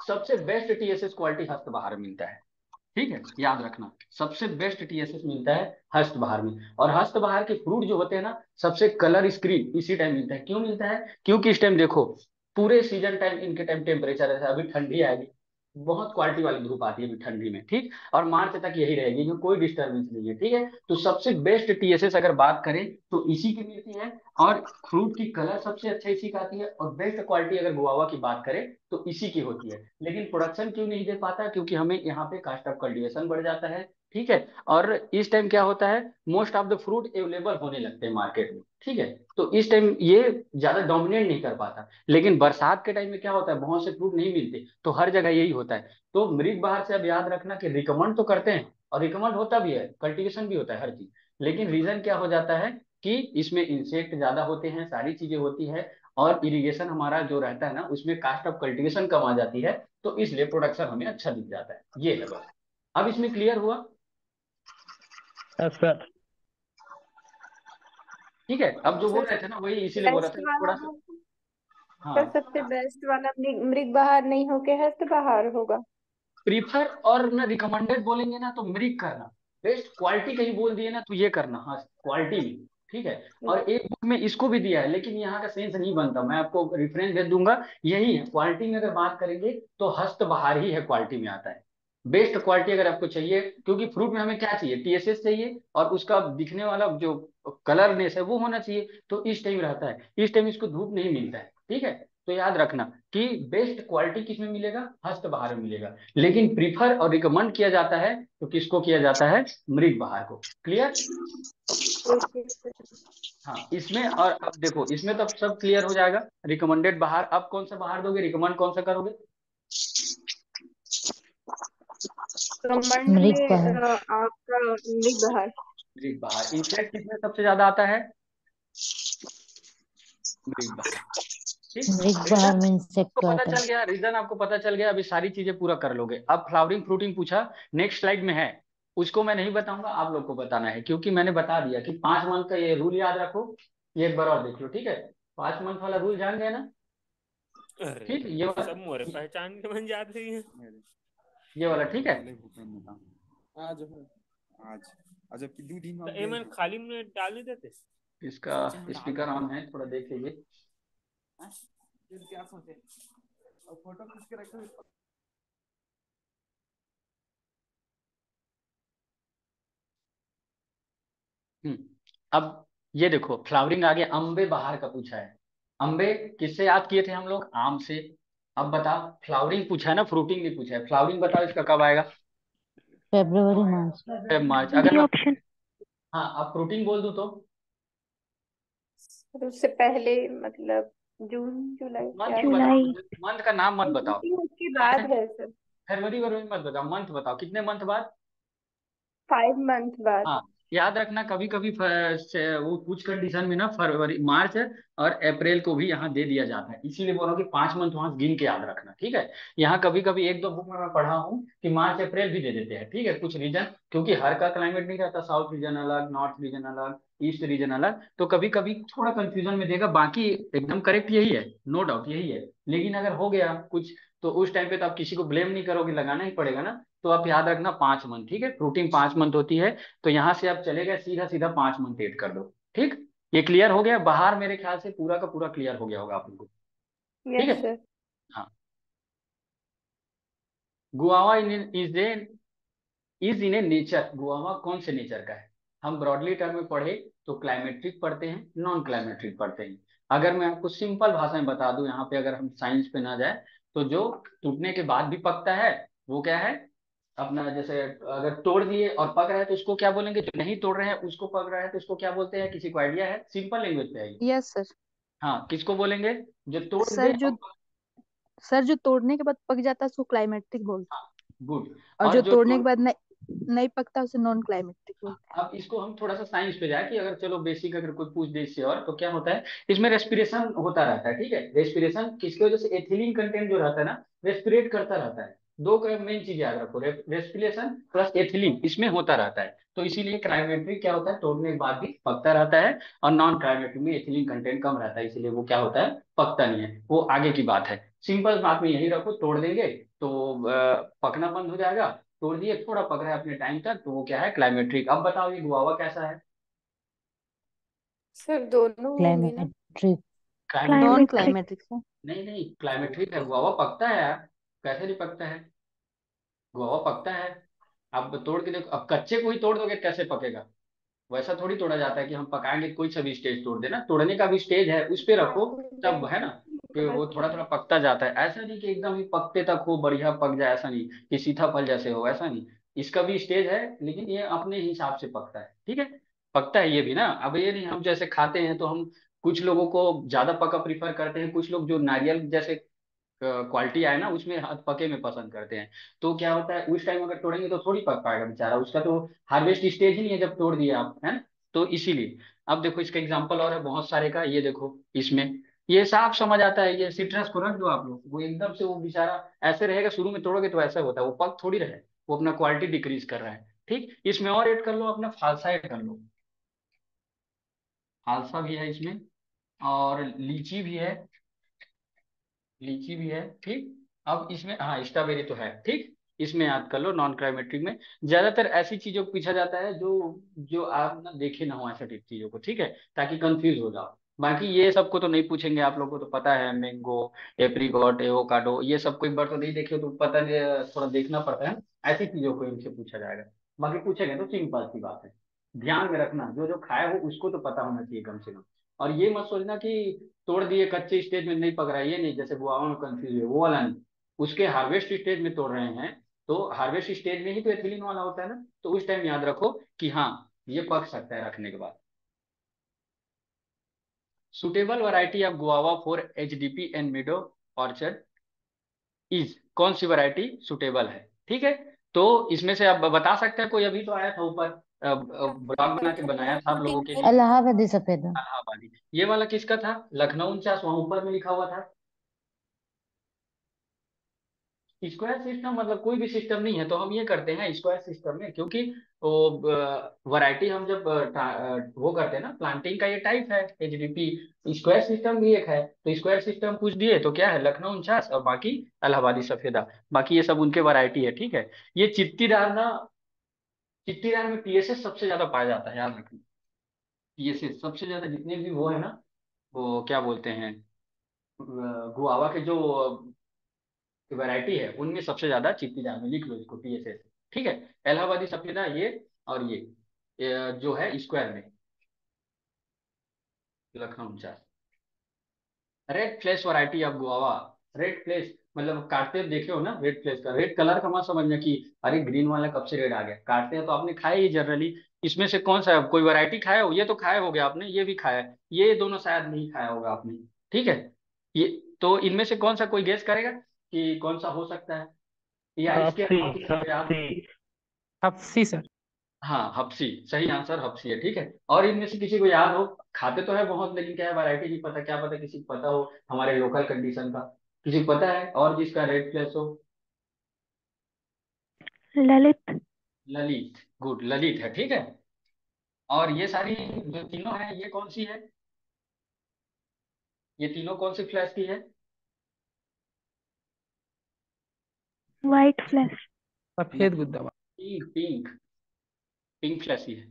Speaker 2: सबसे बेस्ट टीएसएस क्वालिटी हस्तबहार मिलता है ठीक है याद रखना सबसे बेस्ट टीएसएस मिलता है हस्त बहार में और हस्त बहार के फ्रूट जो होते हैं ना सबसे कलर स्क्रीन इसी टाइम मिलता है क्यों मिलता है क्योंकि इस टाइम देखो पूरे सीजन टाइम इनके टाइम टेम्परेचर रहता है अभी ठंडी आएगी बहुत क्वालिटी वाली धूप आती है अभी ठंडी में ठीक और मार्च तक यही रहेगी जो कोई डिस्टर्बेंस नहीं है ठीक है तो सबसे बेस्ट टीएसएस अगर बात करें तो इसी की मिलती है और फ्रूट की कलर सबसे अच्छा इसी का आती है और बेस्ट क्वालिटी अगर गुआवा की बात करें तो इसी की होती है लेकिन प्रोडक्शन क्यों नहीं दे पाता क्योंकि हमें यहाँ पे कास्ट ऑफ कल्टिवेशन बढ़ जाता है ठीक है और इस टाइम क्या होता है most of the fruit available होने लगते हैं मार्केट में ठीक है तो इस टाइम ये ज्यादा डोमिनेट नहीं कर पाता लेकिन बरसात के टाइम में क्या होता है बहुत से फ्रूट नहीं मिलते तो हर जगह यही होता है तो मृग बाहर से अब याद रखना कि रिकमेंड तो करते हैं और रिकमेंड होता भी है कल्टिवेशन भी होता है हर चीज लेकिन रीजन क्या हो जाता है कि इसमें इंसेक्ट ज्यादा होते हैं सारी चीजें होती है और इरिगेशन हमारा जो रहता है ना उसमें कास्ट ऑफ कल्टिवेशन कम आ जाती है तो इसलिए प्रोडक्शन हमें अच्छा दिख जाता है ये लगा अब इसमें क्लियर हुआ ठीक है अब जो बोल रहे थे ना वही इसीलिए बोल रहा था थोड़ा सा हाँ
Speaker 1: सबसे बेस्ट वाला मृग बाहर नहीं होके हस्त बाहर होगा
Speaker 2: प्रीफर और ना रिकमेंडेड बोलेंगे ना तो मृग करना बेस्ट क्वालिटी कहीं बोल दिए ना तो ये करना हाँ क्वालिटी में ठीक है और हम्म। एक बुक में इसको भी दिया है लेकिन यहाँ का सेंस नहीं बनता मैं आपको रेफरेंस दे दूंगा यही है क्वालिटी में अगर बात करेंगे तो हस्त बाहर ही है क्वालिटी में आता है बेस्ट क्वालिटी अगर आपको चाहिए क्योंकि फ्रूट में हमें क्या चाहिए टीएसएस चाहिए और उसका दिखने वाला जो कलरनेस है वो होना चाहिए तो इस टाइम रहता है इस टाइम इसको धूप नहीं मिलता है ठीक है तो याद रखना कि बेस्ट क्वालिटी किसमें मिलेगा हस्त बहार में मिलेगा लेकिन प्रीफर और रिकमेंड किया जाता है तो किसको किया जाता है मृग बहार को क्लियर हाँ इसमें और अब देखो इसमें तो सब क्लियर हो जाएगा रिकमेंडेड बहार अब कौन सा बहार दोगे रिकमेंड कौन सा करोगे आपका किसमें सबसे ज्यादा आता है रीजन आपको पता चल गया अभी सारी चीजें पूरा कर लोगे अब फ्लावरिंग फ्रूटिंग पूछा नेक्स्ट स्लाइड में है उसको मैं नहीं बताऊंगा आप लोग को बताना है क्योंकि मैंने बता दिया कि पांच मंथ का ये रूल याद रखो ये एक बार और देख लो ठीक है पांच मंथ वाला रूल जान गए ना ठीक ये पहचान के मन याद नहीं है ये वाला ठीक है आज आज आज अब दो दिन में तो एमन खाली में डाल नहीं देते इसका स्पीकर ऑन है थोड़ा देख लीजिए हाँ? फिर क्या सोचे फोटो खींच के रखे हम्म, अब ये देखो फ्लावरिंग आगे अंबे बाहर का पूछा है अंबे किससे याद किए थे हम लोग आम से अब बताओ फ्लावरिंग पूछा है ना फ्रूटिंग नहीं पूछा है फ्लावरिंग बताओ इसका कब आएगा
Speaker 1: फेब्रुवरी मार्च फेब मार्च अगर
Speaker 2: ऑप्शन हाँ आप फ्रूटिंग बोल दो तो उससे पहले मतलब जून जुलाई मंथ जुलाई मंथ का नाम मत बताओ
Speaker 1: उसके बाद है
Speaker 2: सर फरवरी वरवरी मत बताओ मंथ बताओ कितने मंथ बाद फाइव मंथ बाद हाँ याद रखना कभी कभी वो कुछ कंडीशन में ना फरवरी मार्च और अप्रैल को भी यहाँ दे दिया जाता है इसीलिए बोल रहा हूँ कि पांच मंथ वहां गिन के याद रखना ठीक है यहाँ कभी कभी एक दो बुक में मैं पढ़ा हूँ कि मार्च अप्रैल भी दे देते हैं ठीक है कुछ रीजन क्योंकि हर का क्लाइमेट नहीं रहता साउथ रीजन अलग नॉर्थ रीजन अलग ईस्ट रीजन अलग तो कभी कभी थोड़ा कंफ्यूजन में देगा बाकी एकदम करेक्ट यही है नो डाउट यही है लेकिन अगर हो गया कुछ तो उस टाइम पे तो आप किसी को ब्लेम नहीं करोगे लगाना ही पड़ेगा ना तो आप याद रखना पांच मंथ ठीक है रूटीन पांच मंथ होती है तो यहाँ से आप चले गए सीधा सीधा पांच मंथ एड कर दो ठीक ये क्लियर हो गया बाहर मेरे ख्याल से पूरा का पूरा क्लियर हो गया होगा आप लोगों
Speaker 1: को ठीक है
Speaker 2: हाँ guava is a is in a nature guava कौन से नेचर का है हम ब्रॉडली टर्म में पढ़े तो क्लाइमेट्रिक पढ़ते हैं नॉन क्लाइमेट्रिक पढ़ते हैं अगर मैं आपको सिंपल भाषा में बता दूं यहाँ पे अगर हम साइंस पे ना जाए तो जो टूटने के बाद भी पकता है वो क्या है अपना जैसे अगर तोड़ दिए और पक रहा है तो उसको क्या बोलेंगे जो नहीं तोड़ रहे हैं उसको पक रहा है तो उसको क्या बोलते हैं किसी को आइडिया है सिंपल लैंग्वेज पे आएगी यस सर हाँ किसको बोलेंगे जो तोड़ सर जो
Speaker 1: सर जो तोड़ने के बाद पक जाता है उसको क्लाइमेटिक बोलते हैं
Speaker 2: गुड हाँ, और, जो, तोड़ने के बाद
Speaker 1: नहीं पकता उसे नॉन क्लाइमेटिक
Speaker 2: हाँ, बोलते हैं अब इसको हम थोड़ा सा साइंस पे जाए कि अगर चलो बेसिक अगर कोई पूछ दे इससे और तो क्या होता है इसमें रेस्पिरेशन होता रहता है ठीक है रेस्पिरेशन किसकी वजह से एथिलीन कंटेंट जो रहता है ना रेस्पिरेट करता रहता है दो मेन चीज याद रखो रेस्पिरेशन प्लस एथिलीन इसमें होता रहता है तो इसीलिए क्रायोमेट्री क्या होता है तोड़ने के बाद भी पकता रहता है और नॉन क्रायोमेट्री में एथिलीन कंटेंट कम रहता है इसीलिए वो क्या होता है पकता नहीं है वो आगे की बात है सिंपल बात में यही रखो तोड़ देंगे तो पकना बंद हो जाएगा तोड़ दिए थोड़ा पक रहा है अपने टाइम तक तो वो क्या है क्लाइमेट्रिक अब बताओ ये गुआवा कैसा है सर दोनों क्लाइमेट्रिक नहीं नहीं क्लाइमेट्रिक है गुआवा पकता है कैसे नहीं पकता है गोवा पकता है अब तोड़ के देखो अब कच्चे को ही तोड़ दोगे कैसे पकेगा वैसा थोड़ी तोड़ा जाता है कि हम पकाएंगे कोई सा भी स्टेज तोड़ देना तोड़ने का भी स्टेज है उस पर रखो हाँ, तब है ना कि वो थोड़ा थोड़ा पकता जाता है ऐसा नहीं कि एकदम ही पकते तक हो बढ़िया पक जाए ऐसा नहीं कि सीधा फल जैसे हो ऐसा नहीं इसका भी स्टेज है लेकिन ये अपने हिसाब से पकता है ठीक है पकता है ये भी ना अब ये नहीं हम जैसे खाते हैं तो हम कुछ लोगों को ज्यादा पका प्रीफर करते हैं कुछ लोग जो नारियल जैसे क्वालिटी आए ना उसमें हाथ पके में पसंद करते हैं तो क्या होता है उस टाइम अगर तोड़ेंगे तो थोड़ी पक पाएगा बेचारा उसका तो हार्वेस्ट स्टेज ही नहीं है जब तोड़ दिया आप है तो इसीलिए अब देखो इसका एग्जाम्पल और है बहुत सारे का ये देखो इसमें ये साफ समझ आता है ये सिट्रस को रख दो आप लोग वो एकदम से वो बेचारा ऐसे रहेगा शुरू में तोड़ोगे तो ऐसा होता है वो पक थोड़ी रहे वो अपना क्वालिटी डिक्रीज कर रहा है ठीक इसमें और एड कर लो अपना फालसा एड कर लो फालसा भी है इसमें और लीची भी है लीची भी है ठीक अब इसमें हाँ स्ट्रॉबेरी तो है ठीक इसमें याद कर लो नॉन क्राइमेट्रिक में ज्यादातर ऐसी चीजों को पूछा जाता है जो जो आप ना देखे ना हो ऐसे चीजों को ठीक है ताकि कंफ्यूज हो जाओ बाकी ये सबको तो नहीं पूछेंगे आप लोगों को तो पता है मैंगो एप्रीकॉट एवोकाडो ये सब कोई बार तो नहीं देखे तो पता नहीं थोड़ा देखना पड़ता है ऐसी चीजों को इनसे पूछा जाएगा बाकी पूछेंगे तो सिंपल सी बात है ध्यान में रखना जो जो खाए हो उसको तो पता होना चाहिए कम से कम और ये मत सोचना कि तोड़ दिए कच्चे स्टेज में नहीं पक रहा है ये नहीं जैसे गुआवा में कंफ्यूज है वो वाला नहीं उसके हार्वेस्ट स्टेज में तोड़ रहे हैं तो हार्वेस्ट स्टेज में ही तो एथिलीन वाला होता है ना तो उस टाइम याद रखो कि हाँ ये पक सकता है रखने के बाद suitable variety of guava for H D P and meadow orchard is कौन सी वैरायटी सुटेबल है ठीक है तो इसमें से आप बता सकते हैं कोई अभी तो आया था ऊपर ब्लॉग बना के बनाया था आप लोगों के लिए
Speaker 1: इलाहाबादी सफेद इलाहाबादी
Speaker 2: ये वाला किसका था लखनऊ उनचास वहां ऊपर में लिखा हुआ था स्क्वायर सिस्टम मतलब कोई भी सिस्टम नहीं है तो हम ये करते हैं स्क्वायर सिस्टम में क्योंकि वो वैरायटी हम जब वो करते हैं ना प्लांटिंग का ये टाइप है एचडीपी स्क्वायर सिस्टम भी एक है तो स्क्वायर सिस्टम पूछ दिए तो क्या है लखनऊ उनचास और बाकी अलाहाबादी सफेदा बाकी ये सब उनके वैरायटी है ठीक है ये चित्ती डालना चिट्टी रैंग में पीएसएस सबसे ज्यादा पाया जाता है याद रखिए पीएसएस सबसे ज्यादा जितने भी वो है ना वो क्या बोलते हैं गुआवा के जो वैरायटी है उनमें सबसे ज्यादा चिट्टी में लिख लो इसको पीएसएस ठीक है इलाहाबादी सफेदा ये और ये, जो है स्क्वायर में लखनऊ चार red flesh variety of guava red flesh मतलब काटते देखे हो ना रेड फ्लेश का रेड कलर का मत समझना कि अरे ग्रीन वाला कब से रेड आ गया काटते हैं तो आपने खाया ही जनरली इसमें से कौन सा है कोई वैरायटी खाया हो ये तो खाया हो गया आपने ये भी खाया है ये दोनों शायद नहीं खाया होगा आपने ठीक है ये तो इनमें से कौन सा कोई गेस करेगा कि कौन सा हो सकता है
Speaker 1: या इसके
Speaker 2: हफ्सी सर हाँ हफ्सी सही आंसर हफ्सी है ठीक है और इनमें से किसी को याद हो खाते तो है बहुत लेकिन क्या है वैरायटी नहीं पता क्या पता किसी को पता हो हमारे लोकल कंडीशन का किसी को पता है और जिसका रेड प्लस हो
Speaker 1: ललित
Speaker 2: ललित गुड ललित है ठीक है और ये सारी जो तीनों है ये कौन सी है ये तीनों कौन सी फ्लैश की है
Speaker 1: व्हाइट फ्लैश सफेद गुद्दा
Speaker 2: पिंक पिंक पिंक फ्लैश ही है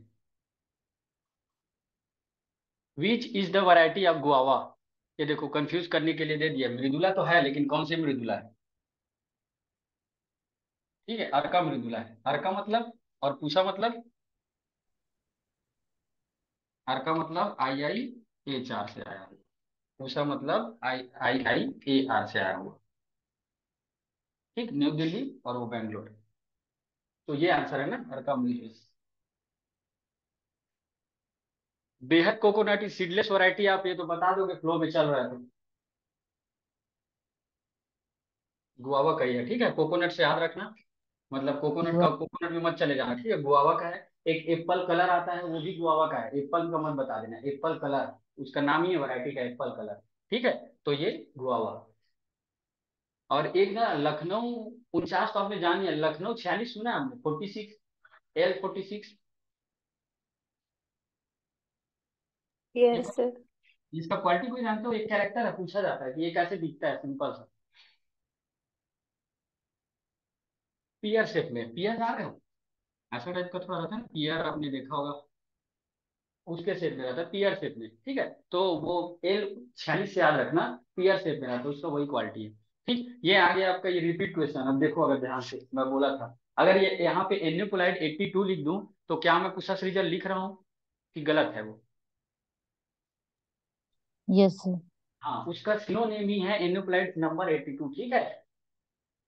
Speaker 2: which is the variety of guava ये देखो कंफ्यूज करने के लिए दे दिया मृदुला तो है लेकिन कौन से मृदुला है ठीक है अर्का मृदुला है अर्का मतलब और पूछा मतलब अर्का मतलब आई आई ए चार से आया हुआ पूछा मतलब आई आई आई ए आर से आया हुआ ठीक न्यू दिल्ली और वो बेंगलोर तो ये आंसर है ना अर्का मृदुला बेहद कोकोनट सीडलेस वैरायटी आप ये तो बता दोगे फ्लो में चल रहा है गुआवा तो। का ही है ठीक है कोकोनट से याद रखना मतलब कोकोनट का कोकोनट में मत चले जाना ठीक है गुआवा का है एक एप्पल कलर आता है वो भी गुआवा का है एप्पल का मत बता देना एप्पल कलर उसका नाम ही है वरायटी का एप्पल कलर ठीक है तो ये गुआवा और एक ना लखनऊ उनचास तो आपने जानी है लखनऊ छियालीस सुना है हमने forty six L forty six yes, इसका क्वालिटी कोई जानते हो एक कैरेक्टर है पूछा जाता है कि ये कैसे दिखता है सिंपल सा पियर शेप में पियर जा रहे हो ऐसा टाइप का थोड़ा रहता है पियर आपने देखा होगा उसके शेप में रहता है पियर शेप में ठीक है तो वो एल छियालीस से याद रखना पियर शेप में रहता है उसका वही क्वालिटी है ठीक ये आ गया आपका ये रिपीट क्वेश्चन अब देखो अगर ध्यान से मैं बोला था अगर ये यहाँ पे एन्यूकोलाइट 82 लिख दू तो क्या मैं कुछ रिजल्ट लिख रहा हूँ कि गलत है वो यस हाँ उसका सिनोनिम ही है एनुप्लाइड नंबर एट्टी टू ठीक है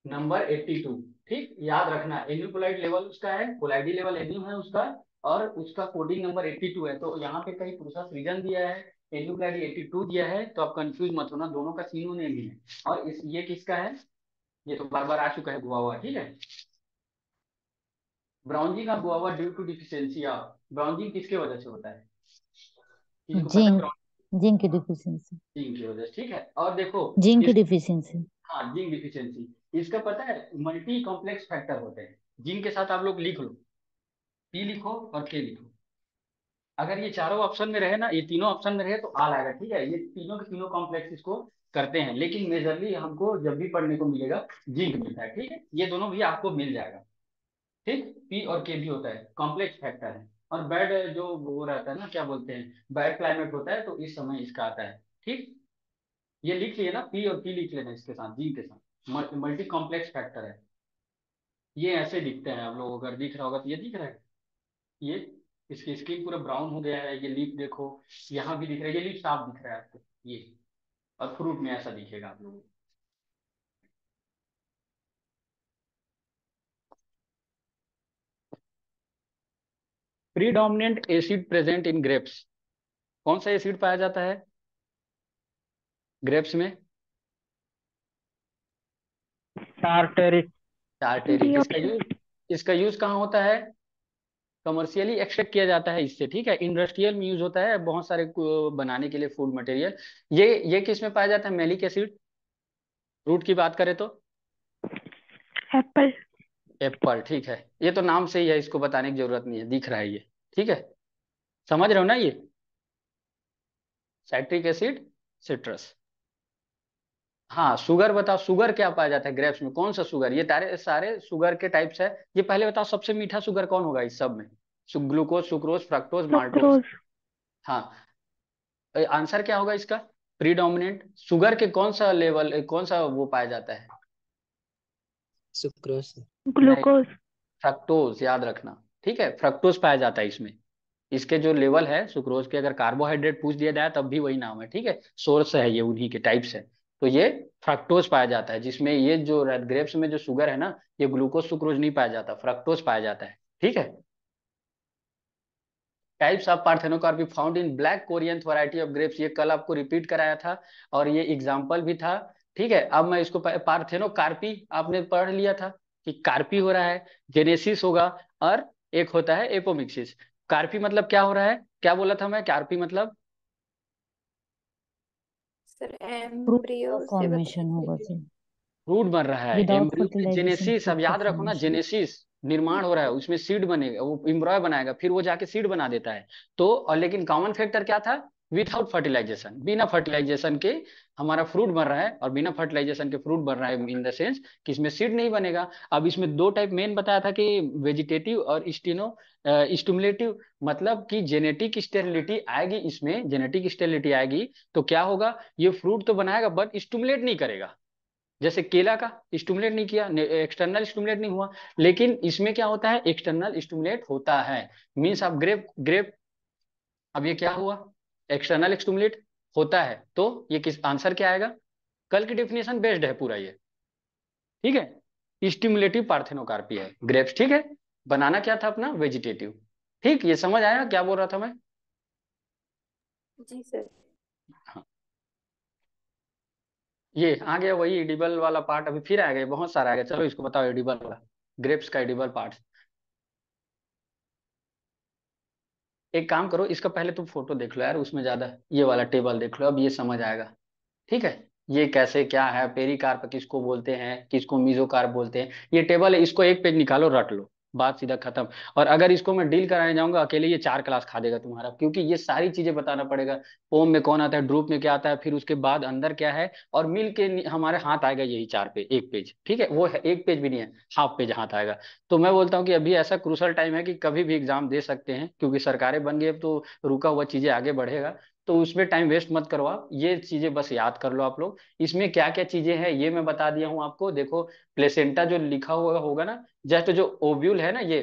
Speaker 2: नंबर एट्टी टू ठीक याद रखना एनुप्लाइड लेवल उसका है कोलाइडी लेवल एन्यू है उसका और उसका कोडिंग नंबर एट्टी टू है तो यहाँ पे कहीं प्रोसेस रीजन दिया है एट्टी टू दिया है तो आप कंफ्यूज मत होना दोनों का सिनोनिम ही है और इस ये किसका है ये तो बार बार आ चुका है गुआ हुआ ठीक है ब्राउनजिंग का हुआ due to deficiency of bronzing किसके वजह से होता है
Speaker 1: जिंक जिंक की डिफिशियंसी
Speaker 2: जिंक की वजह ठीक है और देखो जिंक की
Speaker 1: डिफिशियंसी
Speaker 2: हाँ जिंक डिफिशियंसी इसका पता है मल्टी कॉम्प्लेक्स फैक्टर होते हैं जिंक के साथ आप लोग लिख लो पी लिखो और के लिखो अगर ये चारों ऑप्शन में रहे ना ये तीनों ऑप्शन में रहे तो आल आएगा ठीक है ये तीनों के तीनों कॉम्प्लेक्स इसको करते हैं लेकिन मेजरली हमको जब भी पढ़ने को मिलेगा जिंक मिलता है ठीक है ये दोनों भी आपको मिल जाएगा ठीक पी और के भी होता है कॉम्प्लेक्स फैक्टर है और बैड जो वो रहता है ना क्या बोलते हैं बैड क्लाइमेट होता है तो इस समय इसका आता है ठीक ये लिख लिए ना पी और पी लिख लेना इसके साथ जी के साथ मल्टी कॉम्प्लेक्स फैक्टर है ये ऐसे दिखते हैं आप लोग अगर दिख रहा होगा तो ये दिख रहा है ये इसकी स्किन पूरा ब्राउन हो गया है ये लिप देखो यहाँ भी दिख रहा है ये लिप साफ दिख रहा है आपको ये और फ्रूट में ऐसा दिखेगा आप लोगों को predominant acid present in grapes कौन सा एसिड पाया जाता है ग्रेप्स में टार्टेरिक टार्टेरिक इसका यूज इसका यूज कहाँ होता है कमर्शियली एक्सट्रैक्ट किया जाता है इससे ठीक है इंडस्ट्रियल में यूज होता है बहुत सारे बनाने के लिए फूड मटेरियल ये ये किस में पाया जाता है मेलिक एसिड रूट की बात करें तो एप्पल एप्पल ठीक है ये तो नाम से ही है इसको बताने की जरूरत नहीं है दिख रहा है ये ठीक है समझ रहे हो ना ये साइट्रिक एसिड सिट्रस हाँ शुगर बताओ शुगर क्या पाया जाता है ग्रेप्स में कौन सा शुगर ये तारे सारे शुगर के टाइप्स है ये पहले बताओ सबसे मीठा शुगर कौन होगा इस सब में ग्लूकोज सुक्रोज फ्रक्टोज माल्टोज हाँ आंसर क्या होगा इसका प्रीडोमिनेंट शुगर के कौन सा लेवल कौन सा वो पाया जाता है सुक्रोज ग्लूकोज फ्रक्टोज याद रखना ठीक है फ्रक्टोज पाया जाता है इसमें इसके जो लेवल है सुक्रोज के अगर कार्बोहाइड्रेट पूछ दिया जाए तब भी वही नाम है ठीक है सोर्स है ये उन्हीं के टाइप्स है तो ये फ्रक्टोज पाया जाता है जिसमें ये जो ग्रेप्स में जो शुगर है ना ये ग्लूकोज सुक्रोज नहीं पाया जाता फ्रक्टोज पाया जाता है ठीक है types of parthenocarpy found in black Corinth variety of grapes ये कल आपको रिपीट कराया था और ये एग्जाम्पल भी था ठीक है अब मैं इसको पार्थेनोकार्पी आपने पढ़ लिया था कि कार्पी हो रहा है जेनेसिस होगा और एक होता है एपोमिक्सिस कार्पी मतलब क्या हो रहा है क्या बोला था मैं कार्पी मतलब रूट बन रहा है जेनेसिस अब याद रखो ना जेनेसिस निर्माण हो रहा है उसमें सीड बनेगा वो इम्ब्रॉय बनाएगा फिर वो जाके सीड बना देता है तो और लेकिन कॉमन फैक्टर क्या था विदाउट फर्टिलाइजेशन बिना फर्टिलाइजेशन के हमारा फ्रूट बन रहा है और बिना फर्टिलाइजेशन के फ्रूट बन रहा है इन द सेंस कि इसमें सीड नहीं बनेगा अब इसमें दो टाइप मेन बताया था कि वेजिटेटिव और स्टिनो स्टूमुलेटिव मतलब कि जेनेटिक स्टेरिलिटी आएगी इसमें जेनेटिक स्टेरिलिटी आएगी तो क्या होगा ये फ्रूट तो बनाएगा बट स्टूमुलेट नहीं करेगा जैसे केला का स्टूमुलेट नहीं किया एक्सटर्नल स्टूमुलेट नहीं हुआ लेकिन इसमें क्या होता है एक्सटर्नल स्टूमुलेट होता है मीन्स आप ग्रेप ग्रेप अब ये क्या हुआ एक्सटर्नल एक्सटूमुलेट होता है तो ये किस आंसर क्या आएगा कल की डेफिनेशन बेस्ड है पूरा ये ठीक है स्टिमुलेटिव पार्थेनोकार्पी है ग्रेप्स ठीक है बनाना क्या था अपना वेजिटेटिव ठीक ये समझ आया क्या बोल रहा था मैं
Speaker 1: जी सर हाँ।
Speaker 2: ये आ गया वही एडिबल वाला पार्ट अभी फिर आएगा बहुत सारा आएगा चलो इसको बताओ एडिबल वाला ग्रेप्स का एडिबल पार्ट एक काम करो इसका पहले तुम फोटो देख लो यार उसमें ज्यादा ये वाला टेबल देख लो अब ये समझ आएगा ठीक है ये कैसे क्या है पेरी कार्प किसको बोलते हैं किसको कार्प बोलते हैं ये टेबल है इसको एक पेज निकालो रट लो बात सीधा खत्म और अगर इसको मैं डील कराने जाऊंगा अकेले ये चार क्लास खा देगा तुम्हारा क्योंकि ये सारी चीजें बताना पड़ेगा पोम में कौन आता है ड्रूप में क्या आता है फिर उसके बाद अंदर क्या है और मिल के हमारे हाथ आएगा यही चार पे एक पेज ठीक है वो है, एक पेज भी नहीं है हाफ पेज हाथ आएगा तो मैं बोलता हूँ कि अभी ऐसा क्रूसल टाइम है कि कभी भी एग्जाम दे सकते हैं क्योंकि सरकारें बन गई तो रुका हुआ चीजें आगे बढ़ेगा तो उसमें टाइम वेस्ट मत करो आप ये चीजें बस याद कर लो आप लोग इसमें क्या क्या चीजें हैं ये मैं बता दिया हूँ आपको देखो प्लेसेंटा जो लिखा हुआ होगा ना जस्ट जो ओव्यूल है ना ये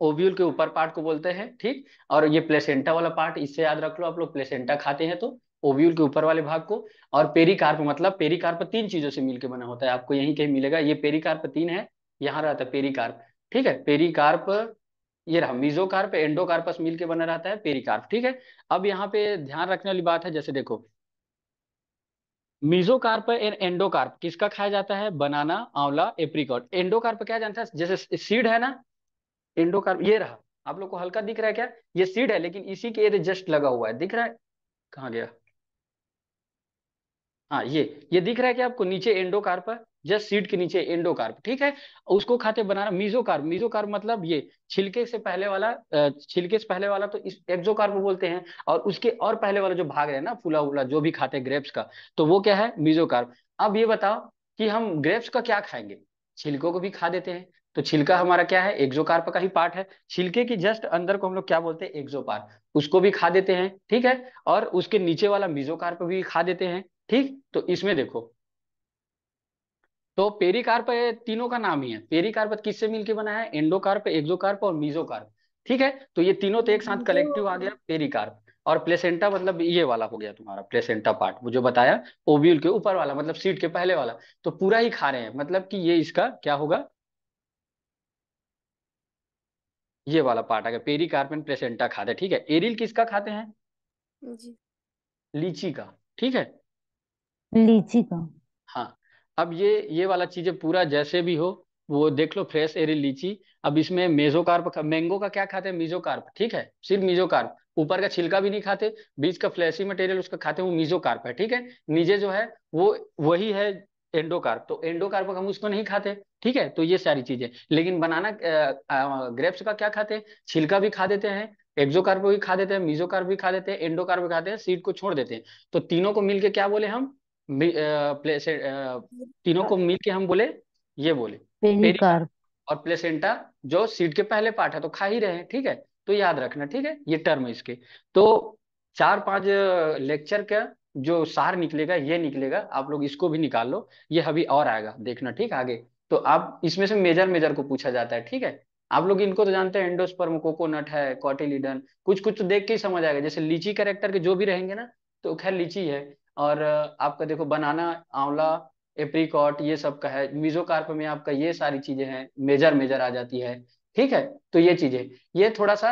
Speaker 2: ओव्यूल के ऊपर पार्ट को बोलते हैं ठीक और ये प्लेसेंटा वाला पार्ट इससे याद रख लो आप लोग प्लेसेंटा खाते हैं तो ओव्यूल के ऊपर वाले भाग को और पेरिकार्प मतलब पेरिकार्प तीन चीजों से मिलकर बना होता है आपको यहीं कहीं मिलेगा ये पेरिकार्प तीन है यहाँ रहता है पेरिकार्प ठीक है पेरिकार्प ये रहा मीजोकार्प एंडोकार्पस मिल के बना रहता है पेरिकार्प ठीक है अब यहाँ पे ध्यान रखने वाली बात है जैसे देखो मीजोकार्प एंड एंडोकार्प किसका खाया जाता है बनाना आंवला एप्रिकॉट एंडोकार्प क्या जानता है जैसे सीड है ना एंडोकार्प ये रहा आप लोग को हल्का दिख रहा है क्या ये सीड है लेकिन इसी के जस्ट लगा हुआ है दिख रहा है कहा गया हाँ ये ये दिख रहा है क्या आपको नीचे एंडोकार्प है जस्ट सीट के नीचे एंडोकार्प ठीक है उसको खाते बनाना मीजोकार्प मीजोकार्प मतलब ये छिलके से पहले वाला छिलके से पहले वाला तो इस एक्जोकार्प बोलते हैं और उसके और पहले वाला जो भाग है ना फूला वूला जो भी खाते ग्रेप्स का तो वो क्या है मीजोकार्प अब ये बताओ कि हम ग्रेप्स का क्या खाएंगे छिलकों को भी खा देते हैं तो छिलका हमारा क्या है एक्जोकार्प का ही पार्ट है छिलके की जस्ट अंदर को हम लोग क्या बोलते हैं एक्जोपार उसको भी खा देते हैं ठीक है और उसके नीचे वाला मिजोकार्प भी खा देते हैं ठीक तो इसमें देखो तो पेरिकार्प तीनों का नाम ही है पेरिकार्प किससे मिलके बना है एंडोकार्प एक्सोकार्प और मीजोकार्प ठीक है तो ये तीनों तो एक साथ कलेक्टिव आ गया पेरिकार्प और प्लेसेंटा मतलब ये वाला हो गया तुम्हारा प्लेसेंटा पार्ट वो जो बताया ओव्यूल के ऊपर वाला मतलब सीट के पहले वाला तो पूरा ही खा रहे हैं मतलब कि ये इसका क्या होगा ये वाला पार्ट आ गया पेरिकार्प एंड प्लेसेंटा खाते ठीक है एरिल किसका खाते हैं लीची का ठीक है लीची का अब ये ये वाला चीजें पूरा जैसे भी हो वो देख लो फ्रेश एरी लीची अब इसमें मेजोकार्प मैंगो का क्या खाते हैं मीजोकार्प ठीक है सिर्फ मीजोकार्प ऊपर का छिलका भी नहीं खाते बीच का फ्लैशी मटेरियल उसका खाते हैं वो मीजोकार्प है ठीक है नीचे जो है वो वही है एंडोकार्प तो एंडोकार्प हम उसको नहीं खाते ठीक है तो ये सारी चीजें लेकिन बनाना ग्रेप्स का क्या खाते हैं छिलका भी खा देते हैं एक्जोकार्प भी खा देते हैं मीजोकार्प भी खा देते हैं एंडोकार्प खाते हैं सीड को छोड़ देते हैं तो तीनों को मिलके क्या बोले हम प्लेसे तीनों को मिल के हम बोले ये बोले और प्लेसेंटा जो सीड के पहले पार्ट है तो खा ही रहे हैं ठीक है तो याद रखना ठीक है ये टर्म है इसके तो चार पांच लेक्चर का जो सार निकलेगा ये निकलेगा आप लोग इसको भी निकाल लो ये अभी और आएगा देखना ठीक आगे तो आप इसमें से मेजर मेजर को पूछा जाता है ठीक है आप लोग इनको तो जानते हैं एंडोस्पर्म कोकोनट है कॉटिलिडन कुछ कुछ तो देख के ही समझ आएगा जैसे लीची कैरेक्टर के जो भी रहेंगे ना तो खैर लीची है और आपका देखो बनाना आंवला एप्रीकॉट ये सब का है मिजोकार्प में आपका ये सारी चीजें हैं मेजर मेजर आ जाती है ठीक है तो ये चीजें ये थोड़ा सा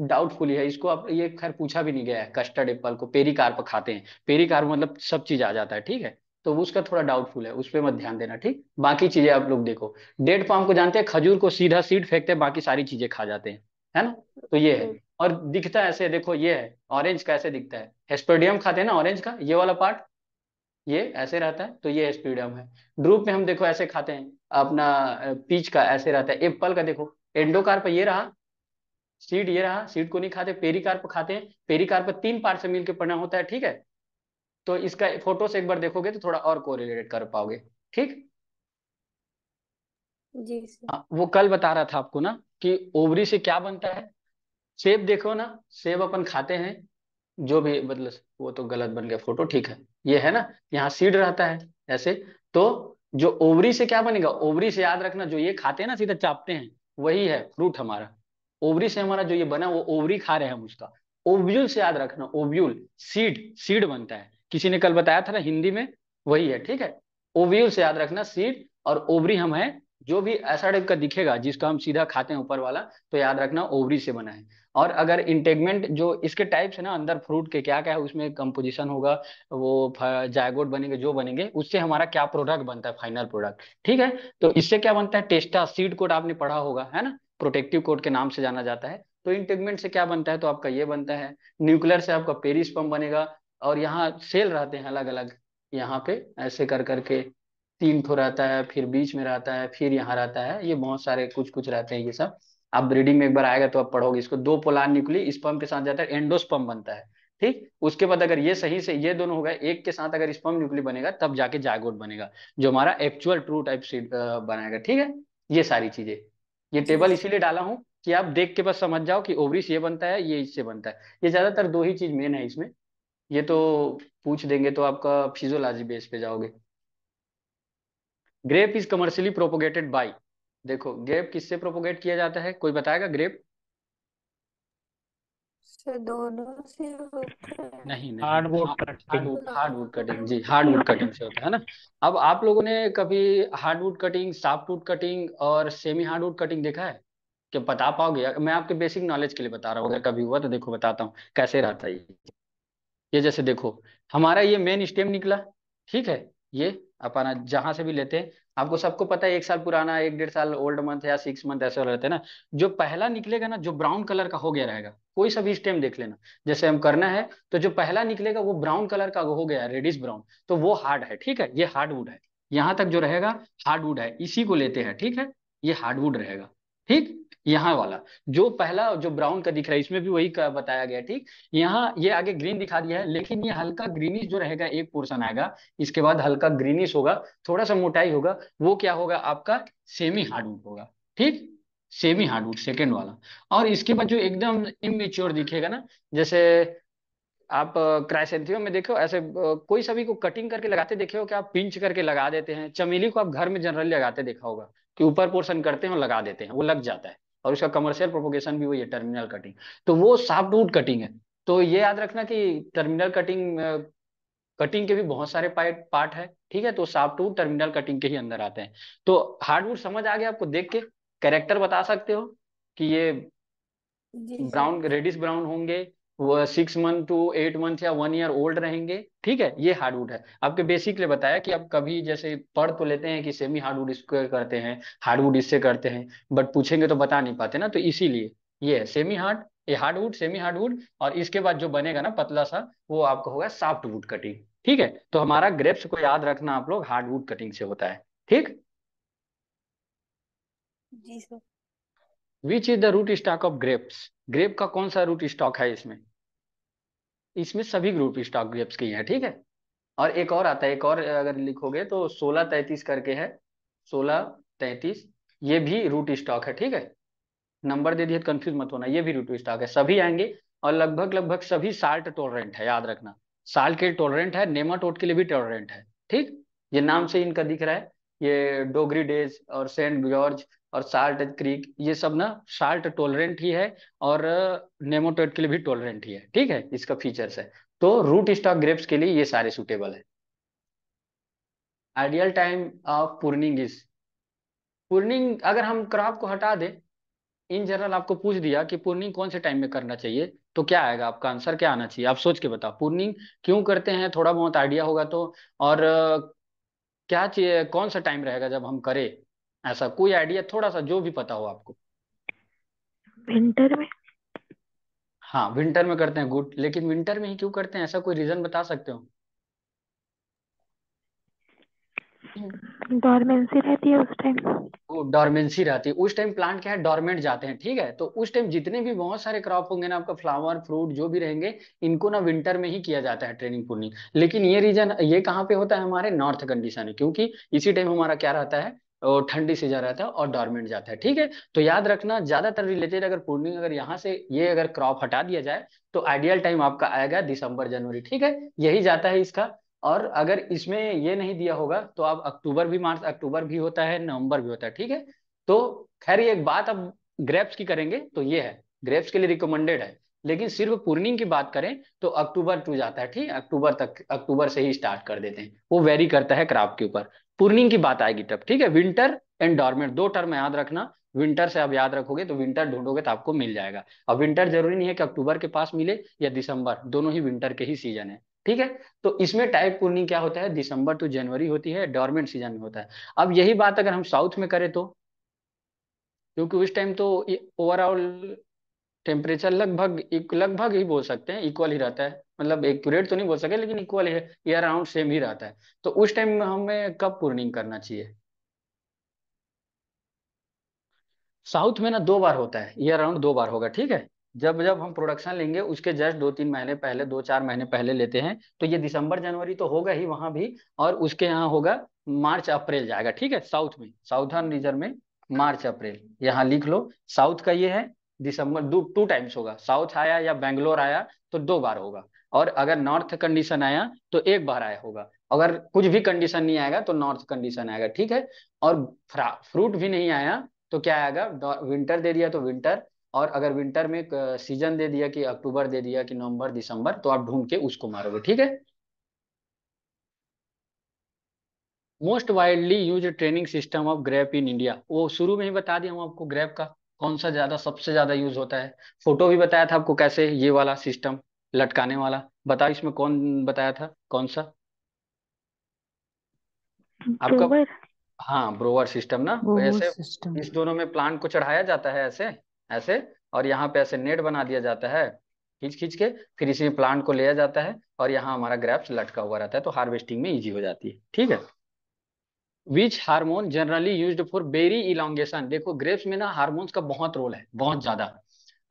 Speaker 2: डाउटफुल है इसको आप ये खैर पूछा भी नहीं गया है कस्टर्ड एप्पल को पेरिकार्प खाते हैं पेरिकार्प मतलब सब चीज आ जाता है ठीक है तो उसका थोड़ा डाउटफुल है उस पर मत ध्यान देना ठीक बाकी चीजें आप लोग देखो डेट पाम को जानते हैं खजूर को सीधा सीड फेंकते हैं बाकी सारी चीजें खा जाते हैं है ना तो ये है और दिखता है ऐसे देखो ये है ऑरेंज का ऐसे दिखता है हेस्पेडियम खाते हैं ना ऑरेंज का ये वाला पार्ट ये ऐसे रहता है तो ये हेस्पेडियम है ड्रूप में हम देखो ऐसे खाते हैं अपना पीच का ऐसे रहता है एप्पल का देखो एंडोकार्प ये रहा सीड ये रहा सीड को नहीं खाते पेरिकार्प खाते हैं पेरिकार्प तीन पार्ट से मिलकर पढ़ना होता है ठीक है तो इसका फोटो से एक बार देखोगे तो थोड़ा और कोरिलेट कर पाओगे ठीक जी हाँ, वो कल बता रहा था आपको ना कि ओवरी से क्या बनता है सेब देखो ना सेब अपन खाते हैं जो भी मतलब वो तो गलत बन गया फोटो ठीक है ये है ना यहाँ सीड रहता है ऐसे तो जो ओवरी से क्या बनेगा ओवरी से याद रखना जो ये खाते हैं ना सीधा चापते हैं वही है फ्रूट हमारा ओवरी से हमारा जो ये बना वो ओवरी खा रहे हैं हम उसका ओव्यूल से याद रखना ओव्यूल सीड सीड बनता है किसी ने कल बताया था ना हिंदी में वही है ठीक है ओव्यूल से याद रखना सीड और ओवरी हम है जो भी ऐसा टाइप का दिखेगा जिसका हम सीधा खाते हैं ऊपर वाला तो याद रखना ओवरी से बना है और अगर इंटेगमेंट जो इसके टाइप्स है ना अंदर फ्रूट के क्या क्या है उसमें कंपोजिशन होगा वो जायगोट बनेंगे जो बनेंगे उससे हमारा क्या प्रोडक्ट बनता है फाइनल प्रोडक्ट ठीक है तो इससे क्या बनता है टेस्टा सीड कोड आपने पढ़ा होगा है ना प्रोटेक्टिव कोड के नाम से जाना जाता है तो इंटेगमेंट से क्या बनता है तो आपका ये बनता है न्यूक्लियर से आपका पेरिस पंप बनेगा और यहाँ सेल रहते हैं अलग अलग यहाँ पे ऐसे कर करके तीन ठो रहता है फिर बीच में रहता है फिर यहाँ रहता है ये बहुत सारे कुछ कुछ रहते हैं ये सब आप ब्रीडिंग में एक बार आएगा तो आप पढ़ोगे इसको दो पोलान निकली स्पम के साथ जाता है एंडोस्पम बनता है ठीक उसके बाद अगर ये सही से ये दोनों हो गए एक के साथ अगर स्पम न्यूक्ली बनेगा तब जाके जायगोट बनेगा जो हमारा एक्चुअल ट्रू टाइप सीड बनाएगा ठीक है ये सारी चीजें
Speaker 1: ये टेबल इसीलिए
Speaker 2: डाला हूं कि आप देख के बस समझ जाओ कि ओवरिस ये बनता है ये इससे बनता है ये ज्यादातर दो ही चीज मेन है इसमें ये तो पूछ देंगे तो आपका फिजोलॉजी बेस पे जाओगे grape is commercially propagated by देखो ग्रेप किससे प्रोपोगेट किया जाता है कोई बताएगा ग्रेप
Speaker 1: दोनों से
Speaker 2: नहीं हार्डवुड कटिंग जी हार्डवुड कटिंग से होता है ना अब आप लोगों ने कभी हार्डवुड कटिंग सॉफ्टवुड कटिंग और सेमी हार्डवुड कटिंग देखा है क्या बता पाओगे मैं आपके बेसिक नॉलेज के लिए बता रहा हूँ अगर कभी हुआ तो देखो बताता हूँ कैसे रहता है ये जैसे देखो हमारा ये मेन स्टेम निकला ठीक है ये अपना जहां से भी लेते हैं आपको सबको पता है एक साल पुराना एक डेढ़ साल ओल्ड मंथ या सिक्स मंथ ऐसे रहते हैं ना जो पहला निकलेगा ना जो ब्राउन कलर का हो गया रहेगा कोई सभी स्टेम देख लेना जैसे हम करना है तो जो पहला निकलेगा वो ब्राउन कलर का हो गया रेडिस ब्राउन तो वो हार्ड है ठीक है ये हार्डवुड है यहाँ तक जो रहेगा हार्डवुड है इसी को लेते हैं ठीक है ये हार्डवुड रहेगा ठीक यहाँ वाला जो पहला जो ब्राउन का दिख रहा है इसमें भी वही का बताया गया ठीक यहाँ ये आगे ग्रीन दिखा दिया है लेकिन ये हल्का ग्रीनिश जो रहेगा एक पोर्शन आएगा इसके बाद हल्का ग्रीनिश होगा थोड़ा सा मोटाई होगा वो क्या होगा आपका सेमी हार्डवुड होगा ठीक सेमी हार्डवुड सेकेंड वाला और इसके बाद जो एकदम इमेच्योर दिखेगा ना जैसे आप क्राइसेंथियो में देखो ऐसे कोई सभी को कटिंग करके लगाते देखे हो कि आप पिंच करके लगा देते हैं चमेली को आप घर में जनरली लगाते देखा होगा कि ऊपर पोर्शन करते हैं और लगा देते हैं वो लग जाता है और उसका कमर्शियल प्रोपोगेशन भी वही है टर्मिनल कटिंग तो वो साफ्ट रूट कटिंग है तो ये याद रखना कि टर्मिनल कटिंग कटिंग के भी बहुत सारे पार्ट है ठीक है तो साफ्ट वुड टर्मिनल कटिंग के ही अंदर आते हैं तो हार्डवुड समझ आ गया आपको देख के कैरेक्टर बता सकते हो कि ये ब्राउन रेडिस ब्राउन होंगे six month to eight month या वन ईयर ओल्ड रहेंगे ठीक है ये हार्डवुड है आपके बेसिक बताया कि आप कभी जैसे पढ़ तो लेते हैं कि सेमी हार्डवुड इसको करते हैं हार्डवुड इससे करते हैं बट पूछेंगे तो बता नहीं पाते ना तो इसीलिए ये है सेमी हार्ड ये हार्डवुड सेमी हार्डवुड और इसके बाद जो बनेगा ना पतला सा वो आपका होगा सॉफ्ट वुड कटिंग ठीक है तो हमारा ग्रेप्स को याद रखना आप लोग हार्डवुड कटिंग से होता है ठीक जी sir which is the root stock of grapes grape का कौन सा रूट स्टॉक है इसमें इसमें सभी रूट स्टॉक ग्रेप्स की है ठीक है और एक और आता है एक और अगर लिखोगे तो सोलह तैतीस करके है सोलह तैतीस ये भी रूट स्टॉक है ठीक है नंबर दे दिए कंफ्यूज तो मत होना ये भी रूट स्टॉक है सभी आएंगे और लगभग लगभग सभी साल्ट टोलरेंट है याद रखना साल के टोलरेंट है टोट के लिए भी टोलरेंट है ठीक ये नाम से इनका दिख रहा है ये डोगरी डेज और सेंट जॉर्ज और साल्ट क्रीक ये सब ना साल्ट टोलरेंट ही है और नेमोटोइड के लिए भी टोलरेंट ही है ठीक है इसका फीचर्स है तो रूट स्टॉक ग्रेप्स के लिए ये सारे सुटेबल है ideal time of pruning is pruning अगर हम क्रॉप को हटा दे इन जनरल आपको पूछ दिया कि पुर्निंग कौन से टाइम में करना चाहिए तो क्या आएगा आपका आंसर क्या आना चाहिए आप सोच के बताओ पुर्निंग क्यों करते हैं थोड़ा बहुत आइडिया होगा तो और क्या चाहिए कौन सा टाइम रहेगा जब हम करें ऐसा कोई आइडिया थोड़ा सा जो भी पता हो आपको विंटर में हाँ विंटर में करते हैं गुड लेकिन विंटर में ही क्यों करते हैं ऐसा कोई रीजन बता सकते हो
Speaker 1: डॉर्मेंसी रहती है उस टाइम
Speaker 2: वो डॉर्मेंसी रहती है उस टाइम प्लांट क्या है डॉर्मेंट जाते हैं ठीक है तो उस टाइम जितने भी बहुत सारे क्रॉप होंगे ना आपका फ्लावर फ्रूट जो भी रहेंगे इनको ना विंटर में ही किया जाता है ट्रेनिंग पूर्णिंग लेकिन ये रीजन ये कहाँ पे होता है हमारे नॉर्थ कंडीशन है क्योंकि इसी टाइम हमारा क्या रहता है और ठंडी सीजन रहता है और डॉर्मेंट जाता है ठीक है तो याद रखना ज्यादातर रिलेटेड अगर पूर्णिंग अगर यहाँ से ये अगर क्रॉप हटा दिया जाए तो आइडियल टाइम आपका आएगा दिसंबर जनवरी ठीक है यही जाता है इसका और अगर इसमें ये नहीं दिया होगा तो आप अक्टूबर भी मार्च अक्टूबर भी होता है नवंबर भी होता है ठीक है तो खैर एक बात अब ग्रेप्स की करेंगे तो ये है ग्रेप्स के लिए रिकमेंडेड है लेकिन सिर्फ पूर्णिंग की बात करें तो अक्टूबर टू जाता है ठीक अक्टूबर तक अक्टूबर से ही स्टार्ट कर देते हैं वो वेरी करता है क्राप के ऊपर पुर्निंग की बात आएगी तब ठीक है विंटर एंड डॉर्मेंट दो टर्म याद रखना विंटर से आप याद रखोगे तो विंटर ढूंढोगे तो आपको मिल जाएगा अब विंटर जरूरी नहीं है कि अक्टूबर के पास मिले या दिसंबर दोनों ही विंटर के ही सीजन है ठीक है तो इसमें टाइप पूर्णिंग क्या होता है दिसंबर टू जनवरी होती है डॉर्मेंट सीजन में होता है अब यही बात अगर हम साउथ में करें तो क्योंकि उस टाइम तो ओवरऑल टेम्परेचर लगभग लगभग ही बोल सकते हैं इक्वल ही रहता है मतलब एक्यूरेट तो नहीं बोल सके लेकिन इक्वल ही अराउंड सेम ही रहता है तो उस टाइम में हमें कब पूर्णिंग करना चाहिए साउथ में ना दो बार होता है ये अराउंड दो बार होगा ठीक है जब जब हम प्रोडक्शन लेंगे उसके जस्ट दो तीन महीने पहले दो चार महीने पहले लेते हैं तो ये दिसंबर जनवरी तो होगा ही वहां भी और उसके यहाँ होगा मार्च अप्रैल जाएगा ठीक है साउथ में साउथर्न रीजन में मार्च अप्रैल यहाँ लिख लो साउथ का ये है दिसंबर दो टू टाइम्स होगा साउथ आया या बेंगलोर आया तो दो बार होगा और अगर नॉर्थ कंडीशन आया तो एक बार आया होगा अगर कुछ भी कंडीशन नहीं आएगा तो नॉर्थ कंडीशन आएगा ठीक है और फ्रूट भी नहीं आया तो क्या आएगा विंटर दे दिया तो विंटर और अगर विंटर में सीजन दे दिया कि अक्टूबर दे दिया कि नवंबर दिसंबर तो आप ढूंढ के उसको मारोगे ठीक है most widely use training system of grape in India वो शुरू में ही बता दिया हूँ आपको ग्रैप का कौन सा ज्यादा सबसे ज्यादा यूज होता है फोटो भी बताया था आपको कैसे ये वाला सिस्टम लटकाने वाला बताओ इसमें कौन बताया था कौन सा आपका ब्रोवर हाँ ब्रोवर सिस्टम ना तो ब्रोवर ऐसे सिस्टम इस दोनों में प्लांट को चढ़ाया जाता है ऐसे ऐसे और यहाँ पे ऐसे नेट बना दिया जाता है खींच खींच के फिर इसी प्लांट को लिया जाता है और यहाँ हमारा ग्रैप्स लटका हुआ रहता है तो हार्वेस्टिंग में इजी हो जाती है ठीक है which hormone generally use for berry elongation देखो ग्रेप्स में ना हार्मोन्स का बहुत रोल है बहुत ज्यादा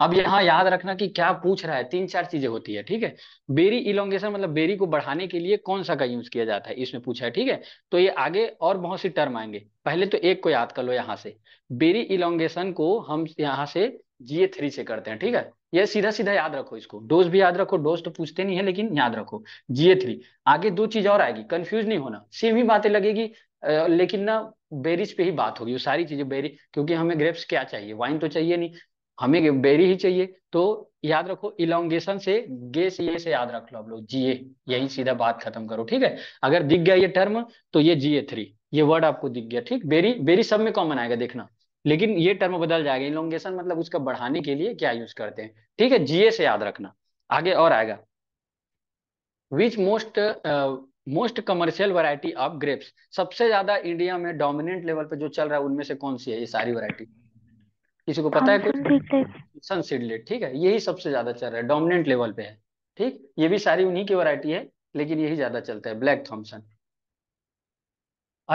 Speaker 2: अब यहाँ याद रखना कि क्या पूछ रहा है तीन चार चीजें होती है ठीक है बेरी इलोंगेशन मतलब बेरी को बढ़ाने के लिए कौन सा का यूज किया जाता है इसमें पूछा है ठीक है तो ये आगे और बहुत सी टर्म आएंगे पहले तो एक को याद कर लो यहाँ से बेरी इलोंगेशन को हम यहाँ से जीए थ्री से करते हैं ठीक है यह सीधा सीधा याद रखो इसको डोज भी याद रखो डोज तो पूछते नहीं है लेकिन याद रखो जीए थ्री आगे दो चीज और आएगी कंफ्यूज नहीं होना सेम ही बातें लगेगी लेकिन ना बेरीज पे ही बात होगी वो सारी चीजें बेरी क्योंकि हमें ग्रेप्स क्या चाहिए वाइन तो चाहिए नहीं हमें बेरी ही चाहिए तो याद रखो इलांगेशन से गे से ये से याद रख लो आप लोग जीए यही सीधा बात खत्म करो ठीक है अगर दिख गया ये टर्म तो ये जीए थ्री ये वर्ड आपको दिख गया ठीक बेरी बेरी सब में कॉमन आएगा देखना लेकिन ये टर्म बदल जाएगा इलोंगेशन मतलब उसका बढ़ाने के लिए क्या यूज करते हैं ठीक है जीए से याद रखना आगे और आएगा which most most commercial variety of grapes सबसे ज्यादा इंडिया में डोमिनेंट लेवल पे जो चल रहा है उनमें से कौन सी है ये सारी वैरायटी किसी को पता है कुछ सनसीडलेट ठीक है यही सबसे ज्यादा चल रहा है डोमिनेंट लेवल पे है ठीक ये भी सारी उन्हीं की वैरायटी है लेकिन यही ज्यादा चलता है black Thompson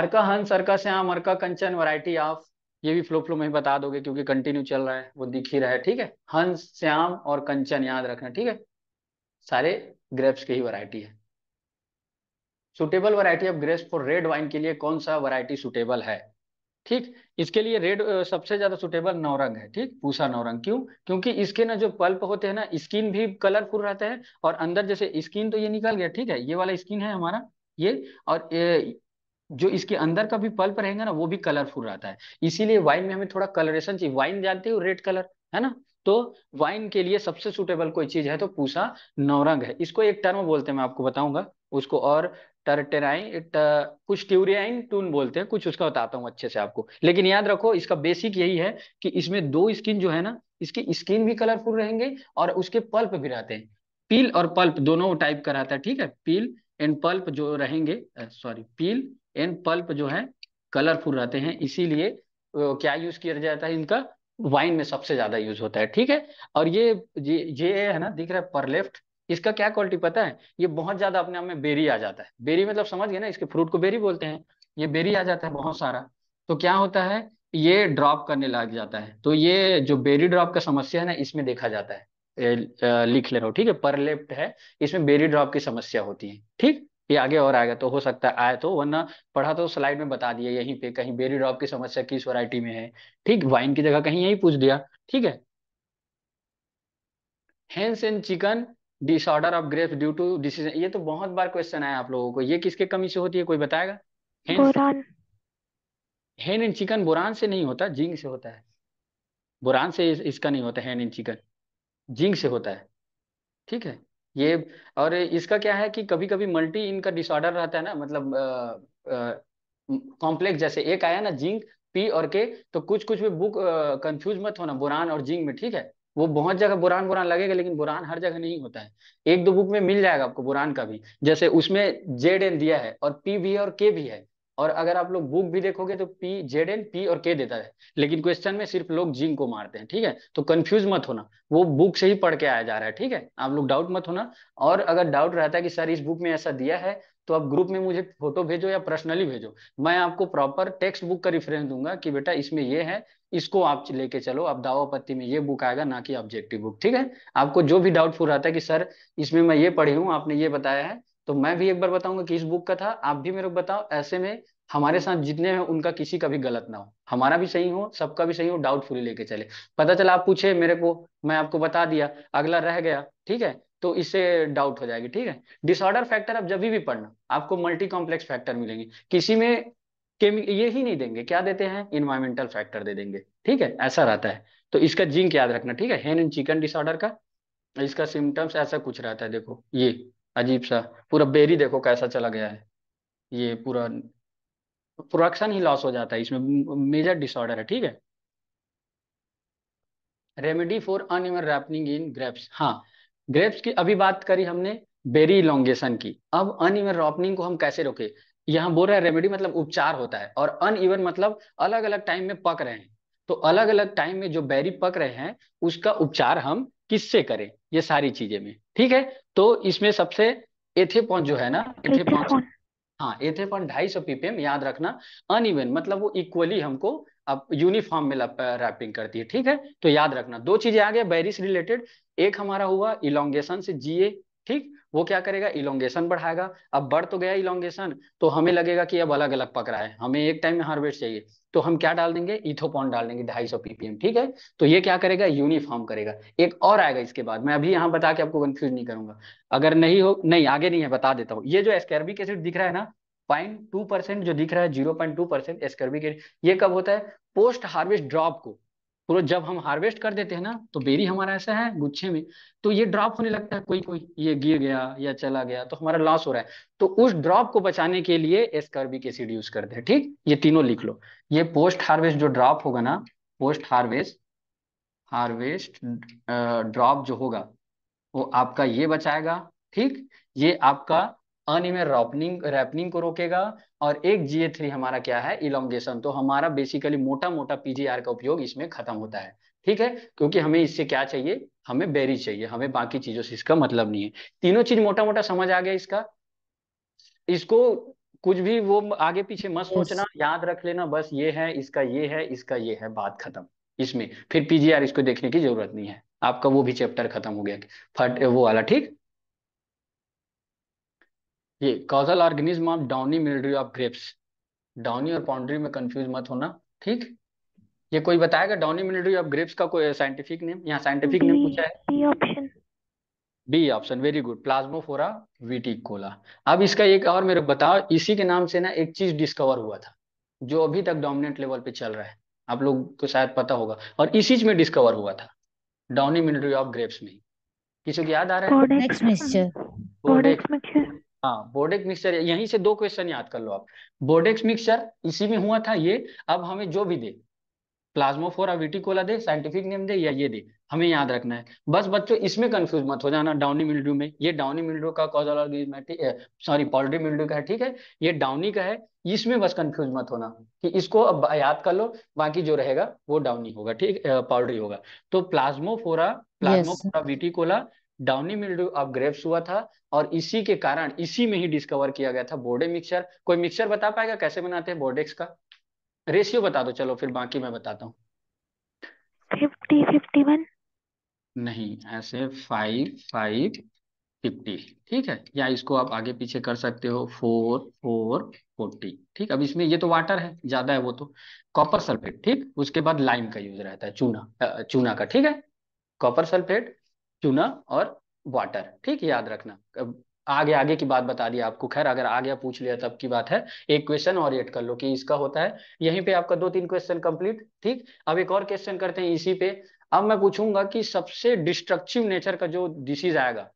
Speaker 2: Arka Hans Arka Shyam Arka Kanchan variety of ये भी फ्लो फ्लो में ही बता दोगे क्योंकि कंटिन्यू चल रहा है वो दिख ही रहा है ठीक है हंस श्याम और कंचन याद रखना ठीक है सारे ग्रेप्स की ही वैरायटी है suitable variety of grapes for red wine के लिए कौन सा वैरायटी सुटेबल है ठीक इसके लिए रेड सबसे ज्यादा सुटेबल नवरंग है ठीक पूसा नवरंग क्यों क्योंकि इसके ना जो पल्प होते हैं ना स्किन भी कलरफुल रहते हैं और अंदर जैसे स्किन तो ये निकल गया ठीक है ये वाला स्किन है हमारा ये और ये, जो इसके अंदर का भी पल्प रहेगा ना वो भी कलरफुल रहता है इसीलिए वाइन में हमें थोड़ा कलरेशन चाहिए वाइन जानते हो रेड कलर है ना तो वाइन के लिए सबसे सुटेबल कोई चीज है तो पूसा नवरंग है इसको एक टर्म बोलते हैं मैं आपको बताऊंगा उसको और टर्टेराइन इट कुछ ट्यूरियाइन टून बोलते हैं कुछ उसका बताता हूँ अच्छे से आपको लेकिन याद रखो इसका बेसिक यही है कि इसमें दो स्किन जो है ना इसकी स्किन भी कलरफुल रहेंगे और उसके पल्प भी रहते हैं पील और पल्प दोनों टाइप का रहता है ठीक है पील एंड पल्प जो रहेंगे सॉरी पील एंड पल्प जो है कलरफुल रहते हैं इसीलिए क्या यूज किया जाता है इनका वाइन में सबसे ज्यादा यूज होता है ठीक है और ये ये, ये है ना दिख रहा है पर लेफ्ट इसका क्या क्वालिटी पता है ये बहुत ज्यादा अपने आप में बेरी आ जाता है बेरी मतलब समझ गए ना इसके फ्रूट को बेरी बोलते हैं ये बेरी आ जाता है बहुत सारा तो क्या होता है ये ड्रॉप करने लग जाता है तो ये जो बेरी ड्रॉप का समस्या है ना इसमें देखा जाता है ए, ए, लिख ले रहा हूँ ठीक है पर लेफ्ट है इसमें बेरी ड्रॉप की समस्या होती है ठीक ये आगे और आएगा तो हो सकता है आए तो वरना पढ़ा तो स्लाइड में बता दिया यहीं पे कहीं बेरी ड्रॉप की समस्या किस वैरायटी में है ठीक वाइन की जगह कहीं यही पूछ दिया ठीक है hens and chicken disorder of grapes due to decision ये तो बहुत बार क्वेश्चन आया आप लोगों को ये किसके कमी से होती है कोई बताएगा हेन इन चिकन बुरान से नहीं होता जिंक से होता है बुरान से इसका नहीं होता हैन एंड चिकन जिंक से होता है ठीक है ये और इसका क्या है कि कभी कभी मल्टी इनका डिसऑर्डर रहता है ना मतलब कॉम्प्लेक्स जैसे एक आया ना जिंक पी और के तो कुछ कुछ भी बुक कंफ्यूज मत होना बुरान और जिंक में ठीक है वो बहुत जगह बुरान बुरान लगेगा लेकिन बुरान हर जगह नहीं होता है एक दो बुक में मिल जाएगा आपको बुरान का भी जैसे उसमें जेड एन दिया है और पी भी है और के भी है और अगर आप लोग बुक भी देखोगे तो पी जेड एन पी और के देता है लेकिन क्वेश्चन में सिर्फ लोग जिंक को मारते हैं ठीक है तो कंफ्यूज मत होना वो बुक से ही पढ़ के आया जा रहा है ठीक है आप लोग डाउट मत होना और अगर डाउट रहता है कि सर इस बुक में ऐसा दिया है तो आप ग्रुप में मुझे फोटो भेजो या पर्सनली भेजो मैं आपको प्रॉपर टेक्स्ट बुक का रिफरेंस दूंगा कि बेटा इसमें ये है इसको आप लेके चलो आप दावा पत्ती में ये बुक आएगा ना कि ऑब्जेक्टिव बुक ठीक है आपको जो भी डाउटफुल रहता है कि सर इसमें मैं ये पढ़ी हूँ आपने ये बताया है तो मैं भी एक बार बताऊंगा कि इस बुक का था आप भी मेरे को बताओ ऐसे में हमारे साथ जितने हैं उनका किसी का भी गलत ना हो हमारा भी सही हो सबका भी सही हो डाउटफुली लेके चले पता चला आप पूछे मेरे को मैं आपको बता दिया अगला रह गया ठीक है तो इससे डाउट हो जाएगी ठीक है डिसऑर्डर फैक्टर आप जब भी पढ़ना आपको मल्टी कॉम्प्लेक्स फैक्टर मिलेंगे किसी में ये ही नहीं देंगे क्या देते हैं इन्वायरमेंटल फैक्टर दे देंगे ठीक है ऐसा रहता है तो इसका जिंक याद रखना ठीक है हेन एंड चिकन डिसऑर्डर का इसका सिम्टम्स ऐसा कुछ रहता है देखो ये अजीब सा पूरा बेरी देखो कैसा चला गया है ये पूरा प्रोडक्शन ही लॉस हो जाता है इसमें मेजर डिसऑर्डर है ठीक है remedy for uneven ripening in grapes हाँ ग्रेप्स की अभी बात करी हमने बेरी इलोंगेशन की अब अन इवन रॉपनिंग को हम कैसे रोके यहाँ बोल रहे हैं रेमेडी मतलब उपचार होता है और अन इवन मतलब अलग अलग टाइम में पक रहे हैं तो अलग अलग टाइम में जो बेरी पक रहे हैं उसका उपचार हम किससे करें ये सारी चीजें में ठीक है तो इसमें सबसे एथेपॉन जो है ना एथेपॉन हाँ ये थे अपन ढाई सौ पीपीएम याद रखना अनइवन मतलब वो इक्वली हमको अब यूनिफॉर्म में रैपिंग करती है ठीक है तो याद रखना दो चीजें आ गए बैरिस रिलेटेड एक हमारा हुआ इलोंगेशन से जीए ठीक वो क्या करेगा इलोंगेशन बढ़ाएगा अब बढ़ तो गया इलोंगेशन तो हमें लगेगा कि अब अलग अलग पक रहा है हमें एक टाइम में हार्वेस्ट चाहिए तो हम क्या डाल देंगे इथोपॉन डाल देंगे ढाई सौ पीपीएम ठीक है तो ये क्या करेगा यूनिफॉर्म करेगा एक और आएगा इसके बाद मैं अभी यहाँ बता के आपको कंफ्यूज नहीं करूंगा अगर नहीं हो नहीं आगे नहीं है बता देता हूँ ये जो एस्कर्बिक एसिड दिख रहा है ना पॉइंट टू परसेंट जो दिख रहा है zero point two percent ascorbic ये कब होता है पोस्ट हार्वेस्ट ड्रॉप को तो जब हम हार्वेस्ट कर देते हैं ना तो बेरी हमारा ऐसा है गुच्छे में तो ये ड्रॉप होने लगता है कोई कोई ये गिर गया या चला गया तो हमारा लॉस हो रहा है तो उस ड्रॉप को बचाने के लिए एसकर्बिक एसिड यूज करते हैं ठीक ये तीनों लिख लो ये पोस्ट हार्वेस्ट जो ड्रॉप होगा ना पोस्ट हार्वेस्ट हार्वेस्ट ड्रॉप जो होगा वो आपका ये बचाएगा ठीक ये आपका अन्य में रॉपनिंग रैपनिंग को रोकेगा और एक जीए थ्री हमारा क्या है इलोंगेशन तो हमारा बेसिकली मोटा मोटा पीजीआर का उपयोग इसमें खत्म होता है ठीक है क्योंकि हमें इससे क्या चाहिए हमें बेरी चाहिए हमें बाकी चीजों से इसका मतलब नहीं है तीनों चीज मोटा मोटा समझ आ गया इसका इसको कुछ भी वो आगे पीछे मत सोचना याद रख लेना बस ये है इसका ये है इसका ये है बात खत्म इसमें फिर पीजीआर इसको देखने की जरूरत नहीं है आपका वो भी चैप्टर खत्म हो गया फट वो वाला ठीक ये causal organism of downy mildew of grapes downy और पाउंड्री में कंफ्यूज मत होना ठीक ये कोई बताएगा डाउनी मिल्ड्यू ऑफ ग्रेप्स का कोई साइंटिफिक नेम यहाँ साइंटिफिक नेम पूछा है B option B option very good Plasmopara viticola अब इसका एक और मेरे बताओ इसी के नाम से ना एक चीज डिस्कवर हुआ था जो अभी तक डोमिनेंट लेवल पे चल रहा है आप लोग को शायद पता होगा और इसी में डिस्कवर हुआ था डाउनी मिल्ड्यू ऑफ ग्रेप्स में किसी को याद आ रहा है हाँ बोडेक मिक्सचर यहीं से दो क्वेश्चन याद कर लो आप बोडेक्स मिक्सचर इसी में हुआ था ये अब हमें जो भी दे प्लाज्मोफोरा विटिकोला दे साइंटिफिक नेम दे या ये दे हमें याद रखना है बस बच्चों इसमें कंफ्यूज मत हो जाना डाउनी मिल्ड्यू में ये डाउनी मिल्ड्यू का कॉजल सॉरी पोल्ट्री मिल्ड्यू का है ठीक है ये डाउनी का है इसमें बस कंफ्यूज मत होना कि इसको अब याद कर लो बाकी जो रहेगा वो डाउनी होगा ठीक पोल्ट्री होगा तो Plasmopara Plasmopara yes. Viticola downy mildew of grapes हुआ था और इसी के कारण इसी में ही डिस्कवर किया गया था बोर्डे मिक्सचर कोई मिक्सचर बता पाएगा कैसे बनाते हैं बोर्डेक्स का रेशियो बता दो चलो फिर बाकी मैं बताता हूँ नहीं ऐसे फाइव फाइव फिफ्टी ठीक है या इसको आप आगे पीछे कर सकते हो फोर फोर फोर्टी ठीक अब इसमें ये तो वाटर है ज्यादा है वो तो कॉपर सल्फेट ठीक उसके बाद लाइम का यूज रहता है चूना चूना का ठीक है कॉपर सल्फेट चूना और वाटर ठीक है याद रखना आगे आगे की बात बता दी आपको खैर अगर आगे पूछ लिया तब की बात है एक क्वेश्चन और एड कर लो कि इसका होता है यहीं पे आपका दो तीन क्वेश्चन कंप्लीट ठीक अब एक और क्वेश्चन करते हैं इसी पे अब मैं पूछूंगा कि सबसे डिस्ट्रक्टिव नेचर का जो डिसीज आएगा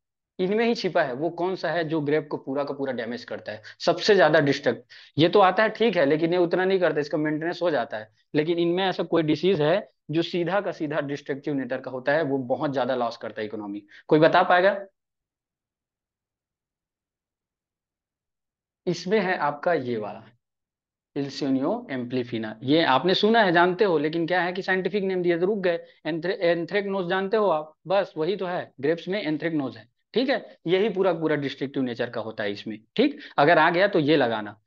Speaker 2: इनमें ही छिपा है वो कौन सा है जो ग्रेप को पूरा का पूरा डैमेज करता है सबसे ज्यादा डिस्ट्रक्ट ये तो आता है ठीक है लेकिन ये उतना नहीं करता इसका मेंटेनेंस हो जाता है लेकिन इनमें ऐसा कोई डिसीज है जो सीधा का सीधा डिस्ट्रक्टिव नेटर का होता है वो बहुत ज्यादा लॉस करता है इकोनॉमी कोई बता पाएगा इसमें है आपका ये वाला इल्सियोनियो एम्प्लीफिना ये आपने सुना है जानते हो लेकिन क्या है कि साइंटिफिक नेम दिए तो रुक गए एंथ्रे, एंथ्रेक्नोज जानते हो आप बस वही तो है ग्रेप्स में एंथ्रेक्नोज है ठीक है यही पूरा पूरा डिस्ट्रिक्टिव नेचर का होता है इसमें ठीक अगर आ गया तो ये लगाना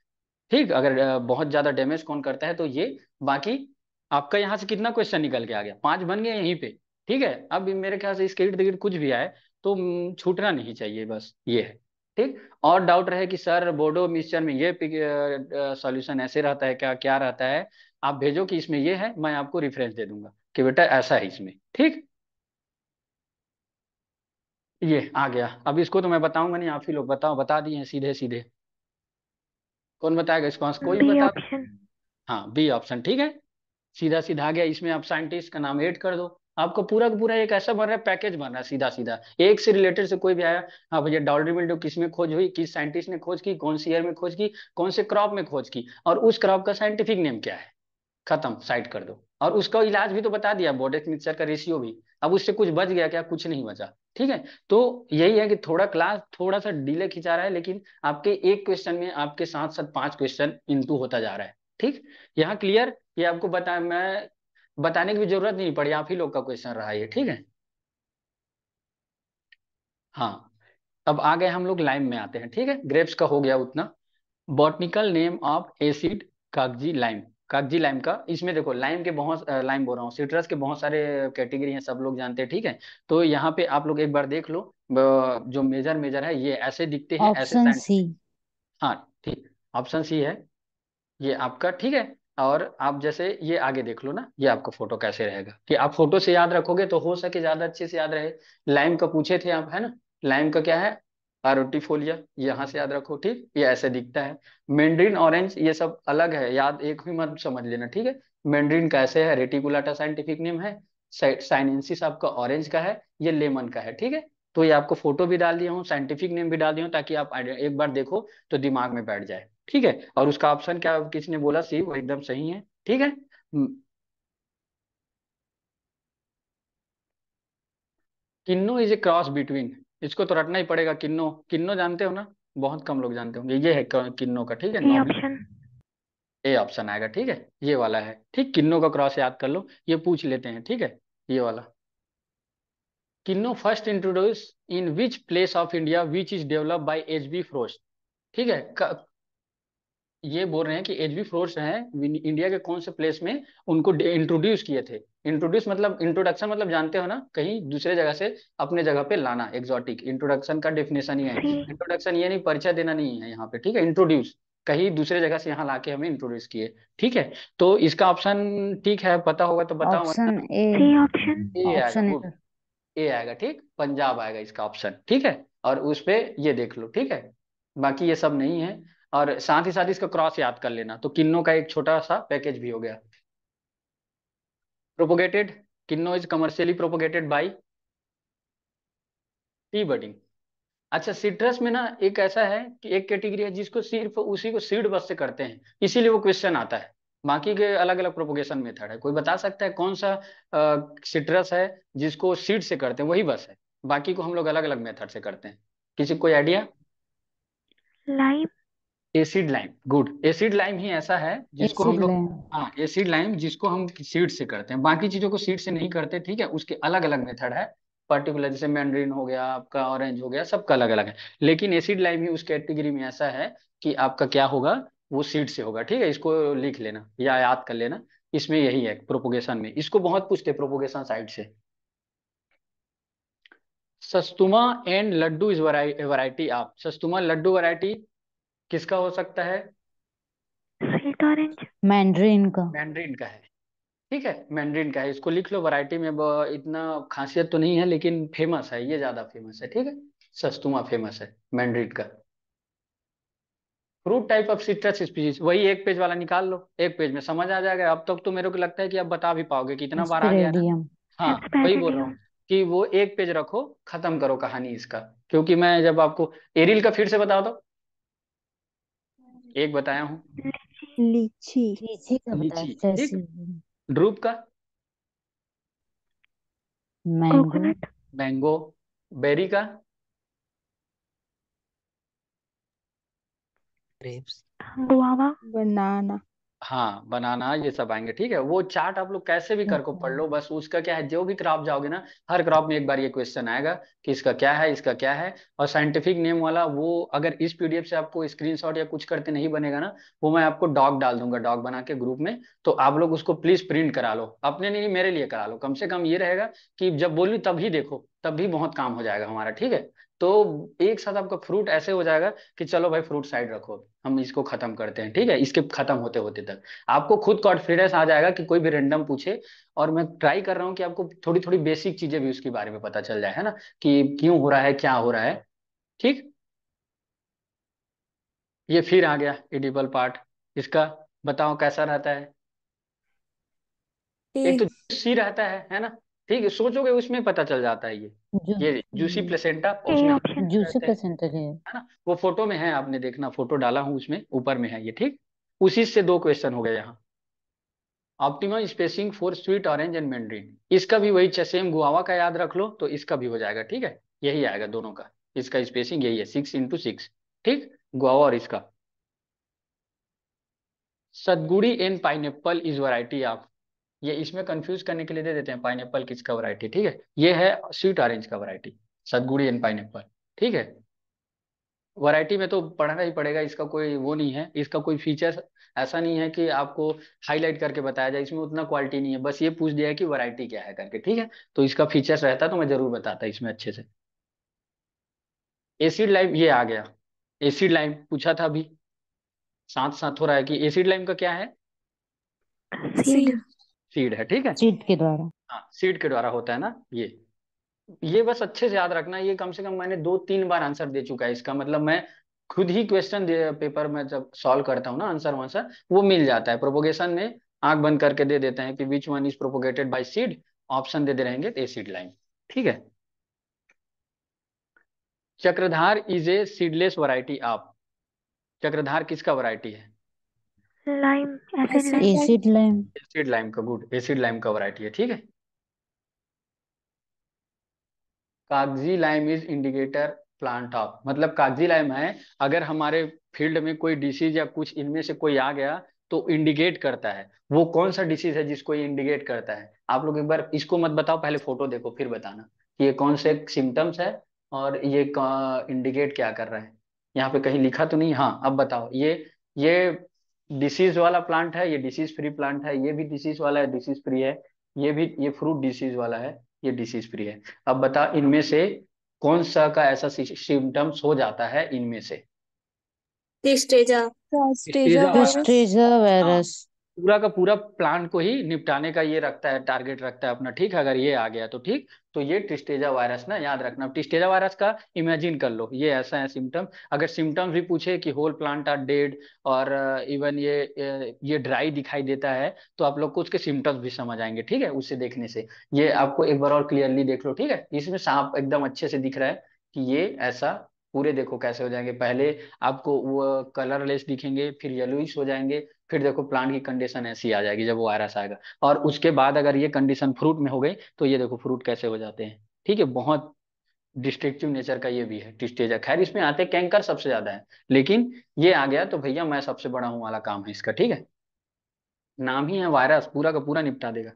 Speaker 2: ठीक अगर बहुत ज्यादा डैमेज कौन करता है तो ये बाकी आपका यहाँ से कितना क्वेश्चन निकल के आ गया पांच बन गए यहीं पे ठीक है अब मेरे ख्याल से इसके इर्द गिर्द कुछ भी आए तो छूटना नहीं चाहिए बस ये है ठीक और डाउट रहे कि सर बोडो मिक्सचर में ये सॉल्यूशन ऐसे रहता है क्या क्या रहता है आप भेजो कि इसमें ये है मैं आपको रिफरेंस दे दूंगा कि बेटा ऐसा है इसमें ठीक ये आ गया अब इसको तो मैं बताऊंगा नहीं आप ही लोग बताओ बता दिए सीधे सीधे कौन बताएगा इसको हाँ, कोई बता हाँ बी ऑप्शन ठीक है सीधा सीधा आ गया इसमें आप साइंटिस्ट का नाम ऐड कर दो आपको पूरा का पूरा एक ऐसा बन रहा है पैकेज बन रहा है सीधा सीधा एक से रिलेटेड से कोई भी आया आप हाँ भैया डॉलरी मिल्डो किस में खोज हुई किस साइंटिस्ट ने खोज की कौन सी ईयर में खोज की कौन से क्रॉप में खोज की और उस क्रॉप का साइंटिफिक नेम क्या है खत्म साइड कर दो और उसका इलाज भी तो बता दिया बॉडी मिक्सचर का रेशियो भी अब उससे कुछ बच गया क्या कुछ नहीं बचा ठीक है तो यही है कि थोड़ा क्लास थोड़ा सा डिले खिंचा रहा है लेकिन आपके एक क्वेश्चन में आपके साथ साथ पांच क्वेश्चन इंटू होता जा रहा है ठीक यहाँ क्लियर ये आपको बता मैं बताने की भी जरूरत नहीं पड़ी आप ही लोग का क्वेश्चन रहा ये ठीक है हाँ अब आ गए हम लोग लाइम में आते हैं ठीक है ग्रेप्स का हो गया उतना botanical name of acid kagzi lime kagzi lime का इसमें देखो लाइम के बहुत लाइम बोल रहा हूँ सिट्रस के बहुत सारे कैटेगरी हैं सब लोग जानते हैं ठीक है तो यहाँ पे आप लोग एक बार देख लो जो मेजर मेजर है ये ऐसे दिखते हैं ऐसे सी हाँ ठीक ऑप्शन सी है ये आपका ठीक है और आप जैसे ये आगे देख लो ना ये आपका फोटो कैसे रहेगा कि आप फोटो से याद रखोगे तो हो सके ज्यादा अच्छे से याद रहे लाइम का पूछे थे आप है ना लाइम का क्या है फोलिया यहाँ से याद रखो ठीक ये ऐसे दिखता है मेंड्रीन ऑरेंज ये सब अलग है याद एक भी मत समझ लेना ठीक है मेंड्रीन कैसे है रेटिकुलाटा साइंटिफिक नेम है साइनेंसिस आपका ऑरेंज का है ये लेमन का है ठीक है तो ये आपको फोटो भी डाल दिया हूँ साइंटिफिक नेम भी डाल दिया हूँ ताकि आप एक बार देखो तो दिमाग में बैठ जाए ठीक है और उसका ऑप्शन क्या किसने बोला सी वो एकदम सही है ठीक है kinnow is a cross between इसको तो रटना ही पड़ेगा किन्नो किन्नो जानते हो ना बहुत कम लोग जानते होंगे ये है किन्नो का ठीक है ऑप्शन ए ऑप्शन आएगा ठीक है ये वाला है ठीक किन्नो का क्रॉस याद कर लो ये पूछ लेते हैं ठीक है ये वाला kinnow first introduce in which place of India which is develop by H B Frost ठीक है ये बोल रहे हैं कि एच बी फ्रोर्स हैं इंडिया के कौन से प्लेस में उनको इंट्रोड्यूस किए थे इंट्रोड्यूस मतलब इंट्रोडक्शन मतलब जानते हो ना कहीं दूसरे जगह से अपने जगह पे लाना एक्सोटिक इंट्रोडक्शन का डेफिनेशन ही है इंट्रोडक्शन ये नहीं परिचय देना नहीं है यहाँ पे ठीक है इंट्रोड्यूस कहीं दूसरे जगह से यहाँ लाके हमें इंट्रोड्यूस किए ठीक है तो इसका ऑप्शन ठीक है पता होगा तो बताओ ऑप्शन
Speaker 1: ए ऑप्शन
Speaker 2: ए आएगा ठीक पंजाब आएगा इसका ऑप्शन ठीक है और उस पे ये देख लो ठीक है बाकी ये सब नहीं है और साथ ही साथ इसका क्रॉस याद कर लेना तो किन्नो का एक छोटा सा पैकेज भी हो गया propagated kinnow is commercially propagated by T budding अच्छा सिट्रस में ना एक ऐसा है कि एक कैटेगरी है जिसको सिर्फ उसी को सीड बस से करते हैं इसीलिए वो क्वेश्चन आता है बाकी के अलग अलग प्रोपोगेशन मेथड है कोई बता सकता है कौन सा सिट्रस है जिसको सीड से करते हैं वही बस है बाकी को हम लोग अलग अलग मेथड से करते हैं किसी कोई idea lime acid lime good acid lime ही ऐसा है जिसको हम लोग हाँ एसिड लाइम जिसको हम सीड से करते हैं बाकी चीजों को सीड से नहीं करते ठीक है उसके अलग अलग मेथड है पर्टिकुलर जैसे मैंड्रीन हो गया आपका ऑरेंज हो गया सबका अलग अलग है लेकिन एसिड लाइम ही उस कैटेगरी में ऐसा है कि आपका क्या होगा वो सीड से होगा ठीक है इसको लिख लेना या याद कर लेना इसमें यही है प्रोपोगेशन में इसको बहुत पूछते प्रोपोगेशन साइड से satsuma and Ladu is variety आप सस्तुमा लड्डू वराइटी किसका हो सकता है स्वीट ऑरेंज मैंड्रीन का मैंड्रीन का है ठीक है मैंड्रीन का है इसको लिख लो वैरायटी में इतना खासियत तो नहीं है लेकिन फेमस है ये ज्यादा फेमस है ठीक है सस्तुमा फेमस है मैंड्रीन का fruit type of citrus species वही एक पेज वाला निकाल लो एक पेज में समझ आ जाएगा अब तक तो, तो मेरे को लगता है कि आप बता भी पाओगे कि इतना बार आ गया ना हाँ अच्छा, वही बोल रहा हूँ कि वो एक पेज रखो खत्म करो कहानी इसका क्योंकि मैं जब आपको एरिल का फिर से बता दो एक बताया हूँ
Speaker 1: लीची लीची का बताया एक
Speaker 2: ड्रूप का मैंगो मैंगो बेरी का ग्रेप्स
Speaker 1: गुआवा बनाना
Speaker 2: हाँ बनाना ये सब आएंगे ठीक है वो चार्ट आप लोग कैसे भी हाँ। करके पढ़ लो बस उसका क्या है जो भी क्रॉप जाओगे ना हर क्रॉप में एक बार ये क्वेश्चन आएगा कि इसका क्या है इसका क्या है और साइंटिफिक नेम वाला वो अगर इस पीडीएफ से आपको स्क्रीनशॉट या कुछ करते नहीं बनेगा ना वो मैं आपको डॉग डाल दूंगा डॉग बना के ग्रुप में तो आप लोग उसको प्लीज प्रिंट करा लो अपने नहीं मेरे लिए करा लो कम से कम ये रहेगा कि जब बोलू तभी देखो तब भी बहुत काम हो जाएगा हमारा ठीक है तो एक साथ आपका फ्रूट ऐसे हो जाएगा कि चलो भाई फ्रूट साइड रखो हम इसको खत्म करते हैं ठीक है इसके खत्म होते होते तक आपको खुद कॉन्फिडेंस आ जाएगा कि कोई भी रेंडम पूछे और मैं ट्राई कर रहा हूँ कि आपको थोड़ी थोड़ी बेसिक चीजें भी उसके बारे में पता चल जाए है ना कि क्यों हो रहा है क्या हो रहा है ठीक ये फिर आ गया एडिबल पार्ट इसका बताओ कैसा रहता है एक तो सी रहता है है ना ठीक है सोचोगे उसमें पता चल जाता है ये ये जूसी प्लेसेंटा उसमें जूसी प्लेसेंटा है ना वो फोटो में है आपने देखना फोटो डाला हूँ उसमें ऊपर में है ये ठीक उसी से दो क्वेश्चन हो गए यहाँ optimum spacing for sweet orange and mandarin इसका भी वही सेम गुआवा का याद रख लो तो इसका भी हो जाएगा ठीक है यही आएगा दोनों का इसका स्पेसिंग यही है सिक्स इंटू सिक्स ठीक गुआवा और इसका Sathgudi and pineapple is variety of ये इसमें कंफ्यूज करने के लिए दे देते हैं पाइन किसका वरायटी ठीक है ये है स्वीट ऑरेंज का वरायटी सदगुड़ी एंड पाइन ठीक है वरायटी में तो पढ़ना ही पड़ेगा इसका कोई वो नहीं है इसका कोई फीचर ऐसा नहीं है कि आपको हाईलाइट करके बताया जाए इसमें उतना क्वालिटी नहीं है बस ये पूछ दिया है कि वरायटी क्या है करके ठीक है तो इसका फीचर्स रहता तो मैं जरूर बताता इसमें अच्छे से एसिड लाइम ये आ गया एसिड लाइम पूछा था अभी साथ साथ हो रहा है कि एसिड लाइम का क्या है सीड है ठीक है सीड के द्वारा हाँ सीड के द्वारा होता है ना ये ये बस अच्छे से याद रखना ये कम से कम मैंने दो तीन बार आंसर दे चुका है इसका मतलब मैं खुद ही क्वेश्चन पेपर में जब सॉल्व करता हूँ ना आंसर वंसर वो मिल जाता है प्रोपोगेशन में आंख बंद करके दे देते हैं कि which one is propagated by seed option दे दे रहेंगे ए सीड लाइन ठीक है Chakradhar is a seedless variety आप चक्रधार किसका वराइटी है
Speaker 1: lime acid lime
Speaker 2: acid lime का गुड एसिड लाइम का वैरायटी है ठीक है kagzi lime is indicator plant of मतलब कागजी लाइम है अगर हमारे फील्ड में कोई डिसीज या कुछ इनमें से कोई आ गया तो इंडिकेट करता है वो कौन सा डिसीज है जिसको ये इंडिकेट करता है आप लोग एक बार इसको मत बताओ पहले फोटो देखो फिर बताना कि ये कौन से सिम्टम्स है और ये इंडिकेट क्या कर रहा है यहाँ पे कहीं लिखा तो नहीं हाँ अब बताओ ये ये डिसीज वाला प्लांट है ये डिसीज फ्री प्लांट है ये भी डिसीज वाला है डिसीज फ्री है ये भी ये फ्रूट डिसीज वाला है ये डिसीज फ्री है अब बता इनमें से कौन सा का ऐसा सिम्टम्स हो जाता है इनमें से
Speaker 1: वायरस
Speaker 2: पूरा का पूरा प्लान को ही निपटाने का ये रखता है टारगेट रखता है अपना ठीक अगर ये आ गया तो ठीक तो ये टिस्टेजा वायरस ना याद रखना टिस्टेजा वायरस का इमेजिन कर लो ये ऐसा है सिम्टम अगर सिम्टम्स भी पूछे कि होल प्लांट आर डेड और इवन uh, ये uh, ये ड्राई दिखाई देता है तो आप लोग को उसके सिम्टम्स भी समझ आएंगे ठीक है उससे देखने से ये आपको एक बार और क्लियरली देख लो ठीक है इसमें सांप एकदम अच्छे से दिख रहा है कि ये ऐसा पूरे देखो कैसे हो जाएंगे पहले आपको वो कलरलेस दिखेंगे फिर येलोइश हो जाएंगे फिर देखो प्लांट की कंडीशन ऐसी आ जाएगी जब वो वायरस आएगा और उसके बाद अगर ये कंडीशन फ्रूट में हो गई तो ये देखो फ्रूट कैसे हो जाते हैं ठीक है बहुत डिस्ट्रिक्टिव नेचर का ये भी है डिस्टेज है खैर इसमें आते कैंकर सबसे ज्यादा है लेकिन ये आ गया तो भैया मैं सबसे बड़ा हूं वाला काम है इसका ठीक है नाम ही है वायरस पूरा का पूरा निपटा देगा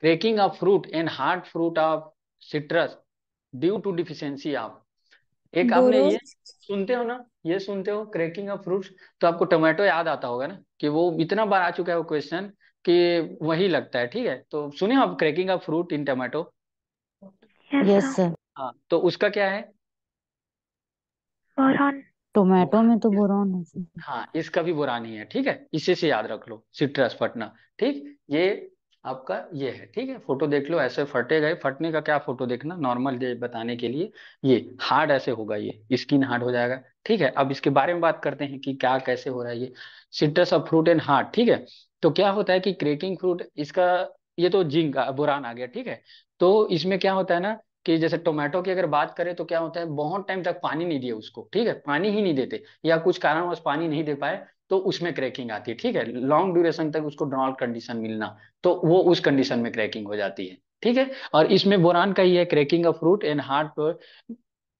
Speaker 2: cracking of fruit and hard fruit of citrus due to deficiency of एक आपने ये सुनते हो ना ये सुनते हो क्रैकिंग ऑफ फ्रूट्स तो आपको टोमेटो याद आता होगा ना कि वो इतना बार आ चुका है वो क्वेश्चन कि वही लगता है ठीक है तो सुने आप cracking of fruit in tomato yes sir हाँ तो उसका क्या है
Speaker 1: बोरान टोमेटो में तो बोरान है
Speaker 2: हाँ इसका भी बोरान ही है ठीक है इसी से याद रख लो सिट्रस फटना ठीक ये आपका ये है ठीक है फोटो देख लो ऐसे फटे गए फटने का क्या फोटो देखना नॉर्मल बताने के लिए ये हार्ड ऐसे होगा ये स्किन हार्ड हो जाएगा ठीक है अब इसके बारे में बात करते हैं कि क्या कैसे हो रहा है ये citrus of fruit and heart ठीक है तो क्या होता है कि क्रेकिंग फ्रूट इसका ये तो जिंक बुरान आ गया ठीक है तो इसमें क्या होता है ना कि जैसे टोमेटो की अगर बात करें तो क्या होता है बहुत टाइम तक पानी नहीं दिया उसको ठीक है पानी ही नहीं देते या कुछ कारणवश पानी नहीं दे पाए तो उसमें क्रैकिंग आती है ठीक है लॉन्ग ड्यूरेशन तक उसको ड्रॉल कंडीशन मिलना तो वो उस कंडीशन में क्रैकिंग हो जाती है ठीक है और इसमें बोरान का ही है cracking of fruit and heart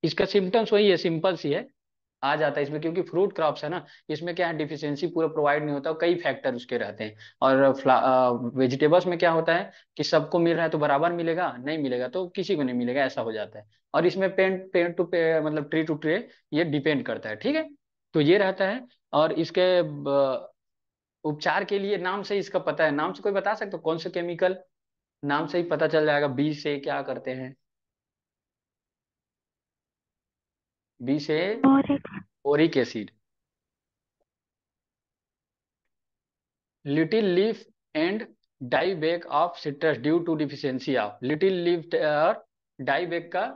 Speaker 2: इसका सिम्टम्स वही है सिंपल सी है आ जाता है इसमें क्योंकि फ्रूट क्रॉप्स है ना इसमें क्या है डिफिशियंसी पूरा प्रोवाइड नहीं होता और कई फैक्टर उसके रहते हैं और वेजिटेबल्स में क्या होता है कि सबको मिल रहा है तो बराबर मिलेगा नहीं मिलेगा तो किसी को नहीं मिलेगा ऐसा हो जाता है और इसमें पेंट पेंट टू पे मतलब ट्री टू ट्री ये डिपेंड करता है ठीक है तो ये रहता है और इसके उपचार के लिए नाम से इसका पता है नाम से कोई बता सकते कौन से केमिकल नाम से ही पता चल जाएगा बी से क्या करते हैं बी से ओरिक acid little leaf and die back of citrus due to deficiency of little leaf और डाई बेक का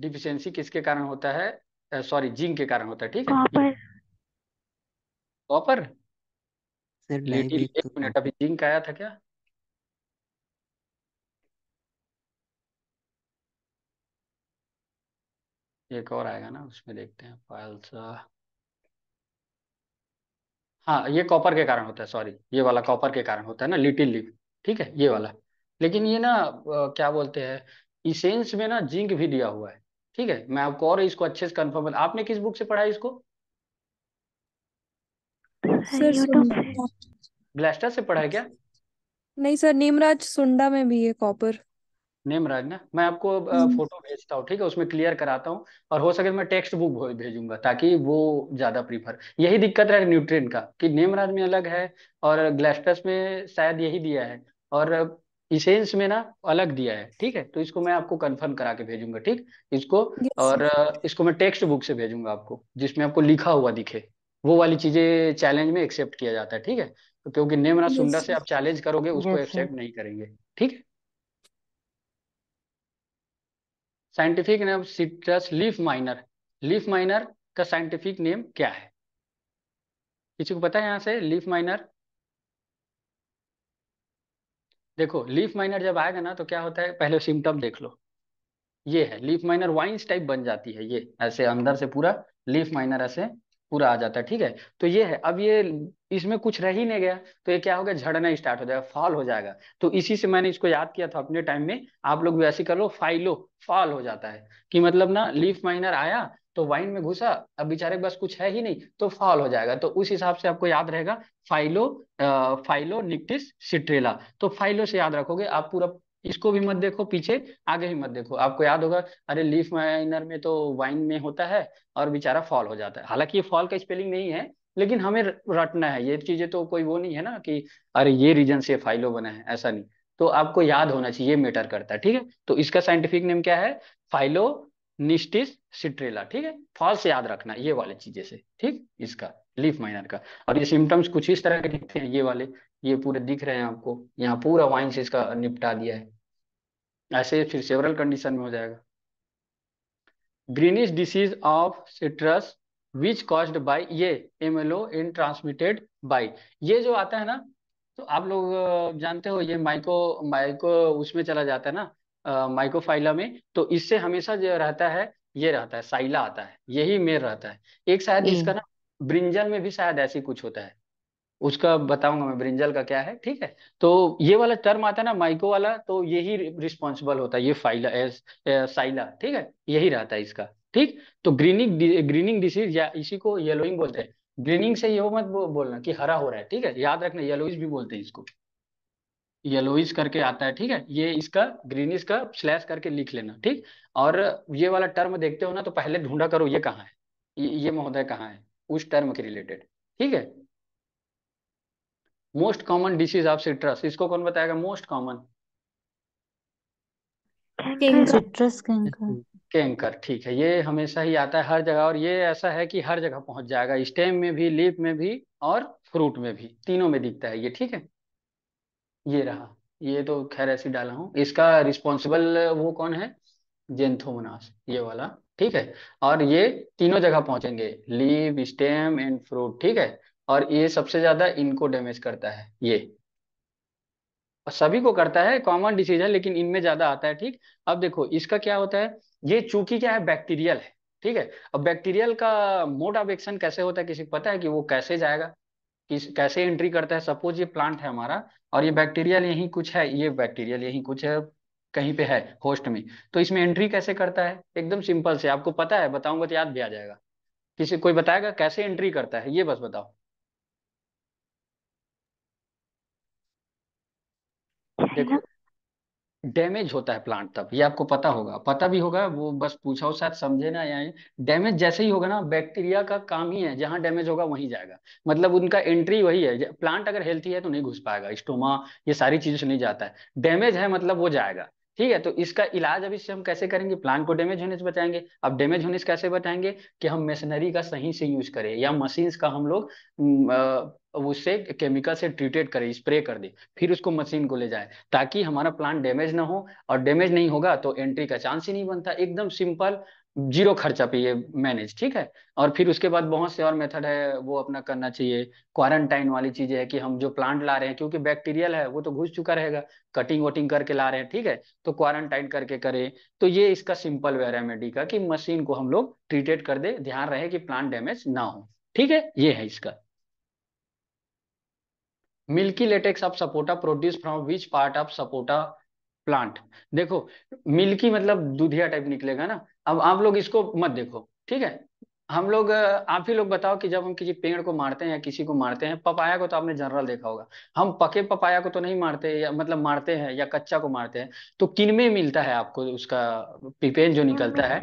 Speaker 2: डिफिशियंसी किसके कारण होता है सॉरी जिंक के कारण होता है ठीक है कॉपर सर e एक तो मिनट अभी जिंक आया था क्या एक और आएगा ना उसमें देखते हैं फाइल्स हाँ ये कॉपर के कारण होता है सॉरी ये वाला कॉपर के कारण होता है ना लिटिल लीफ ठीक है ये वाला लेकिन ये ना क्या बोलते हैं इसेंस में ना जिंक भी दिया हुआ है ठीक है मैं आपको और इसको अच्छे से कंफर्म आपने किस बुक से पढ़ा है इसको सर तो ब्लास्टर से पढ़ा है क्या
Speaker 1: नहीं सर नीमराज सुंडा में भी है कॉपर
Speaker 2: नीमराज ना मैं आपको हम्म। फोटो भेजता हूँ ठीक है उसमें क्लियर कराता हूँ और हो सके तो मैं टेक्स्ट बुक भेजूंगा ताकि वो ज्यादा प्रीफर यही दिक्कत है न्यूट्रिन का कि नेमराज में अलग है और ग्लास्टस में शायद यही दिया है और इसेंस में ना अलग दिया है ठीक है तो इसको मैं आपको कंफर्म करा के भेजूंगा ठीक इसको और इसको मैं टेक्स्ट बुक से भेजूंगा आपको जिसमें आपको लिखा हुआ दिखे वो वाली चीजें चैलेंज में एक्सेप्ट किया जाता है ठीक है तो क्योंकि निम्न सुंदर से आप चैलेंज करोगे उसको एक्सेप्ट नहीं करेंगे ठीक है scientific name citrus leaf miner leaf miner का साइंटिफिक नेम क्या है किसी को पता है यहां से लीफ माइनर देखो लीफ माइनर जब आएगा ना तो क्या होता है पहले सिम्टम देख लो ये है लीफ माइनर वाइन्स टाइप बन जाती है ये ऐसे अंदर से पूरा लीफ माइनर ऐसे पूरा आ जाता है ठीक है तो ये है अब ये इसमें कुछ रह ही नहीं गया तो ये क्या होगा झड़ना स्टार्ट हो जाएगा फॉल हो जाएगा तो इसी से मैंने इसको याद किया था अपने टाइम में आप लोग भी ऐसे कर लो फाइलो फॉल हो जाता है कि मतलब ना लीफ माइनर आया तो वाइन में घुसा अब बेचारे बस कुछ है ही नहीं तो फॉल हो जाएगा तो उस हिसाब से आपको याद रहेगा फाइलो आ, फाइलो निकटिस सिट्रेला तो फाइलो से याद रखोगे आप पूरा इसको भी मत देखो पीछे आगे भी मत देखो आपको याद होगा अरे लीफ माइनर में तो वाइन में होता है और बेचारा फॉल हो जाता है हालांकि ये फॉल का स्पेलिंग नहीं है लेकिन हमें रटना है ये चीजें तो कोई वो नहीं है ना कि अरे ये रीजन से फाइलो बना है ऐसा नहीं तो आपको याद होना चाहिए ये मैटर करता है ठीक है तो इसका साइंटिफिक नेम क्या है फाइलो निस्टिस सिट्रेला ठीक है फॉल से याद रखना ये वाले चीजें से ठीक इसका लीफ माइनर का और ये सिम्टम्स कुछ इस तरह के दिखते हैं ये वाले ये पूरे दिख रहे हैं आपको यहाँ पूरा वाइन से इसका निपटा दिया है ऐसे फिर सेवरल कंडीशन में हो जाएगा greenish disease of citrus which caused by ये ओ इन ट्रांसमिटेड बाई ये जो आता है ना तो आप लोग जानते हो ये माइको माइको उसमें चला जाता है ना माइकोफाइला में तो इससे हमेशा जो रहता है ये रहता है साइला आता है यही मेर रहता है एक शायद हम्म। इसका ना ब्रिंजल में भी शायद ऐसी कुछ होता है उसका बताऊंगा मैं ब्रिंजल का क्या है ठीक है तो ये वाला टर्म आता है ना माइको वाला तो यही रिस्पॉन्सिबल होता है ये फाइला साइला ठीक है यही रहता है इसका ठीक तो ग्रीनिंग ग्रीनिंग डिसीज या इसी को येलोइंग बोलते हैं ग्रीनिंग से ये मत बोलना कि हरा हो रहा है ठीक है याद रखना येलोइज भी बोलते हैं इसको येलोइज करके आता है ठीक है ये इसका ग्रीनिश का स्लैश करके लिख लेना ठीक और ये वाला टर्म देखते हो ना तो पहले ढूंढा करो ये कहाँ है ये महोदय कहाँ है उस टर्म के रिलेटेड ठीक है most common disease of citrus इसको कौन बताएगा most common
Speaker 1: citrus canker
Speaker 2: canker ठीक है ये हमेशा ही आता है हर जगह और ये ऐसा है कि हर जगह पहुंच जाएगा स्टेम में भी लीफ में भी और फ्रूट में भी तीनों में दिखता है ये ठीक है ये रहा ये तो खैर ऐसे डाला हूँ इसका रिस्पॉन्सिबल वो कौन है जेंथोमनास ये वाला ठीक है और ये तीनों जगह पहुंचेंगे लीव स्टेम एंड फ्रूट ठीक है और ये सबसे ज्यादा इनको डैमेज करता है ये और सभी को करता है कॉमन डिसीज है लेकिन इनमें ज्यादा आता है ठीक अब देखो इसका क्या होता है ये चूंकि क्या है बैक्टीरियल है ठीक है अब बैक्टीरियल का मोड ऑफ एक्शन कैसे होता है किसी को पता है कि वो कैसे जाएगा किस कैसे एंट्री करता है सपोज ये प्लांट है हमारा और ये बैक्टीरियल यही कुछ है ये बैक्टीरियल यही कुछ है कहीं पे है होस्ट में तो इसमें एंट्री कैसे करता है एकदम सिंपल से आपको पता है बताऊंगा तो याद भी आ जाएगा किसी कोई बताएगा कैसे एंट्री करता है ये बस बताओ देखो डैमेज होता है प्लांट तब ये आपको पता होगा पता भी होगा वो बस पूछा हो शायद समझे ना या डैमेज जैसे ही होगा ना बैक्टीरिया का काम ही है जहां डैमेज होगा वहीं जाएगा मतलब उनका एंट्री वही है प्लांट अगर हेल्थी है तो नहीं घुस पाएगा स्टोमा ये सारी चीजों से नहीं जाता है डैमेज है मतलब वो जाएगा ठीक है तो इसका इलाज अभी से हम कैसे करेंगे प्लांट को डैमेज होने से बचाएंगे अब डैमेज होने से कैसे बचाएंगे कि हम मशीनरी का सही से यूज करें या मशीन का हम लोग उससे केमिकल से ट्रीटेड करें स्प्रे कर दे फिर उसको मशीन को ले जाए ताकि हमारा प्लांट डैमेज ना हो और डैमेज नहीं होगा तो एंट्री का चांस ही नहीं बनता एकदम सिंपल जीरो खर्चा पे ये मैनेज ठीक है और फिर उसके बाद बहुत से और मेथड है वो अपना करना चाहिए क्वारंटाइन वाली चीजें है कि हम जो प्लांट ला रहे हैं क्योंकि बैक्टीरियल है वो तो घुस चुका रहेगा कटिंग वटिंग करके ला रहे हैं ठीक है तो क्वारंटाइन करके करें तो ये इसका सिंपल वे रेमेडी का कि मशीन को हम लोग ट्रीटेड कर दे ध्यान रहे कि प्लांट डैमेज ना हो ठीक है ये है इसका milky latex of sapota produce from which part of sapota plant देखो मिल्की मतलब दुधिया टाइप निकलेगा ना अब आप लोग इसको मत देखो ठीक है हम लोग आप ही लोग बताओ कि जब हम किसी पेड़ को मारते हैं या किसी को मारते हैं पपाया को तो आपने जनरल देखा होगा हम पके पपाया को तो नहीं मारते या मतलब मारते हैं या कच्चा को मारते हैं तो किन में मिलता है आपको उसका पिपेन जो निकलता है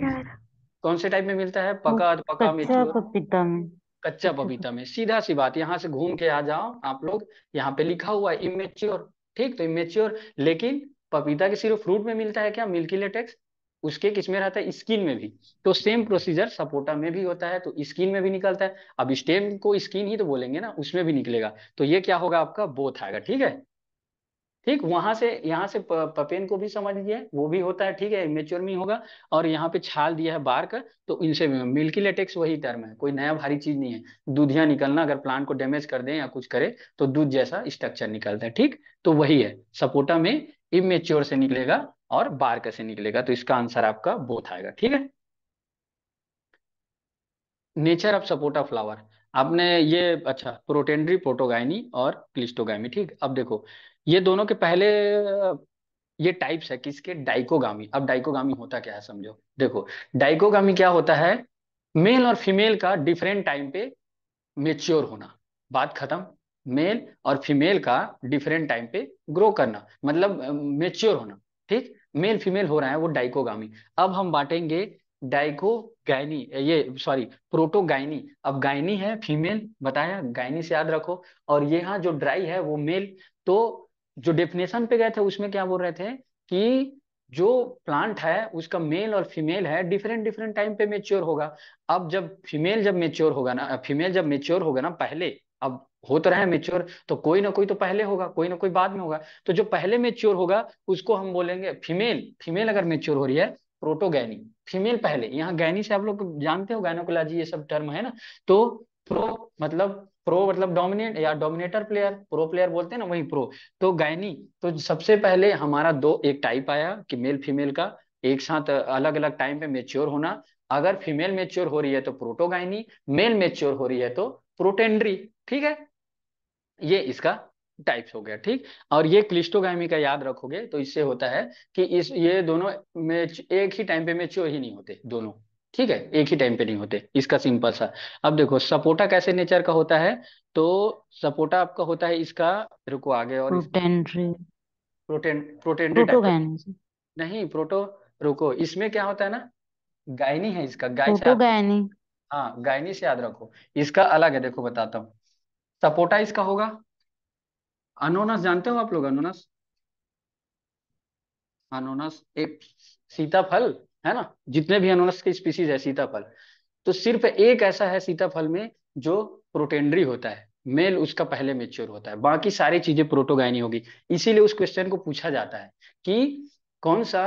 Speaker 2: कौन से टाइप में मिलता है पका पका में पपीता में कच्चा पपीता में सीधा सी बात यहाँ से घूम के आ जाओ आप लोग यहाँ पे लिखा हुआ है इमेच्योर ठीक तो इमेच्योर लेकिन पपीता के सिर्फ फ्रूट में मिलता है क्या मिल्की लेटेक्स उसके किस में रहता है स्किन में भी तो सेम प्रोसीजर सपोटा में भी होता है तो स्किन में भी निकलता है अब स्टेम को स्किन ही तो बोलेंगे ना उसमें भी निकलेगा तो ये क्या होगा आपका बोथ आएगा ठीक है ठीक वहां से यहाँ से पपेन को भी समझ लिया वो भी होता है ठीक है मेच्योर में होगा और यहाँ पे छाल दिया है बार का तो इनसे मिल्की लेटेक्स वही टर्म है कोई नया भारी चीज नहीं है दूधिया निकलना अगर प्लांट को डैमेज कर दे या कुछ करे तो दूध जैसा स्ट्रक्चर निकलता है ठीक तो वही है सपोटा में इमेच्योर से निकलेगा और बार कैसे निकलेगा तो इसका आंसर आपका बोथ आएगा ठीक है नेचर ऑफ ऑफ फ्लावर आपने ये अच्छा प्रोटेंड्री प्रोटोगाइनी और क्लिस्टोगामी ठीक अब देखो ये दोनों के पहले ये टाइप्स है किसके डाइकोगामी अब डाइकोगामी होता क्या है समझो देखो डाइकोगामी क्या होता है मेल और फीमेल का डिफरेंट टाइम पे मेच्योर होना बात खत्म मेल और फीमेल का डिफरेंट टाइम पे ग्रो करना मतलब मेच्योर होना ठीक मेल फीमेल हो रहा है वो डाइकोगामी अब हम बांटेंगे गायनी ये सॉरी प्रोटो गायनी अब गाइनी है फीमेल बताया गायनी से याद रखो और ये यहाँ जो ड्राई है वो मेल तो जो डेफिनेशन पे गए थे उसमें क्या बोल रहे थे कि जो प्लांट है उसका मेल और फीमेल है डिफरेंट डिफरेंट टाइम पे मेच्योर होगा अब जब फीमेल जब मेच्योर होगा ना फीमेल जब मेच्योर होगा ना पहले अब हो तो रहे मेच्योर तो कोई ना कोई तो पहले होगा कोई ना कोई बाद में होगा तो जो पहले मेच्योर होगा उसको हम बोलेंगे फीमेल फीमेल अगर मेच्योर हो रही है प्रोटोगैनी फीमेल पहले यहाँ गैनी से आप लोग जानते हो गायनोकोलॉजी ये सब टर्म है ना तो प्रो मतलब प्रो मतलब डोमिनेट या डोमिनेटर प्लेयर प्रो प्लेयर बोलते हैं ना वही प्रो तो गायनी तो सबसे पहले हमारा दो एक टाइप आया कि मेल फीमेल का एक साथ अलग अलग टाइम पे मेच्योर होना अगर फीमेल मेच्योर हो रही है तो प्रोटोगाइनी मेल मेच्योर हो रही है तो प्रोटेंड्री ठीक है ये इसका टाइप्स हो गया ठीक और ये क्लिस्टोगी का याद रखोगे तो इससे होता है कि इस ये दोनों में एक ही टाइम पे मेच्योर ही नहीं होते दोनों ठीक है एक ही टाइम पे नहीं होते इसका सिंपल सा अब देखो सपोटा कैसे नेचर का होता है तो सपोटा आपका होता है इसका रुको आगे और प्रोटेन प्रोटेन नहीं प्रोटो रुको इसमें क्या होता है ना गायनी है इसका गाय हाँ गायनी से याद रखो इसका अलग है देखो बताता हूँ सपोटा इसका होगा अनोनस जानते हो आप लोग अनोनस अनोनस एक सीताफल है ना जितने भी अनोनस की स्पीसीज है सीताफल तो सिर्फ एक ऐसा है सीताफल में जो प्रोटेंड्री होता है मेल उसका पहले मेच्योर होता है बाकी सारी चीजें प्रोटोगाइनी होगी इसीलिए उस क्वेश्चन को पूछा जाता है कि कौन सा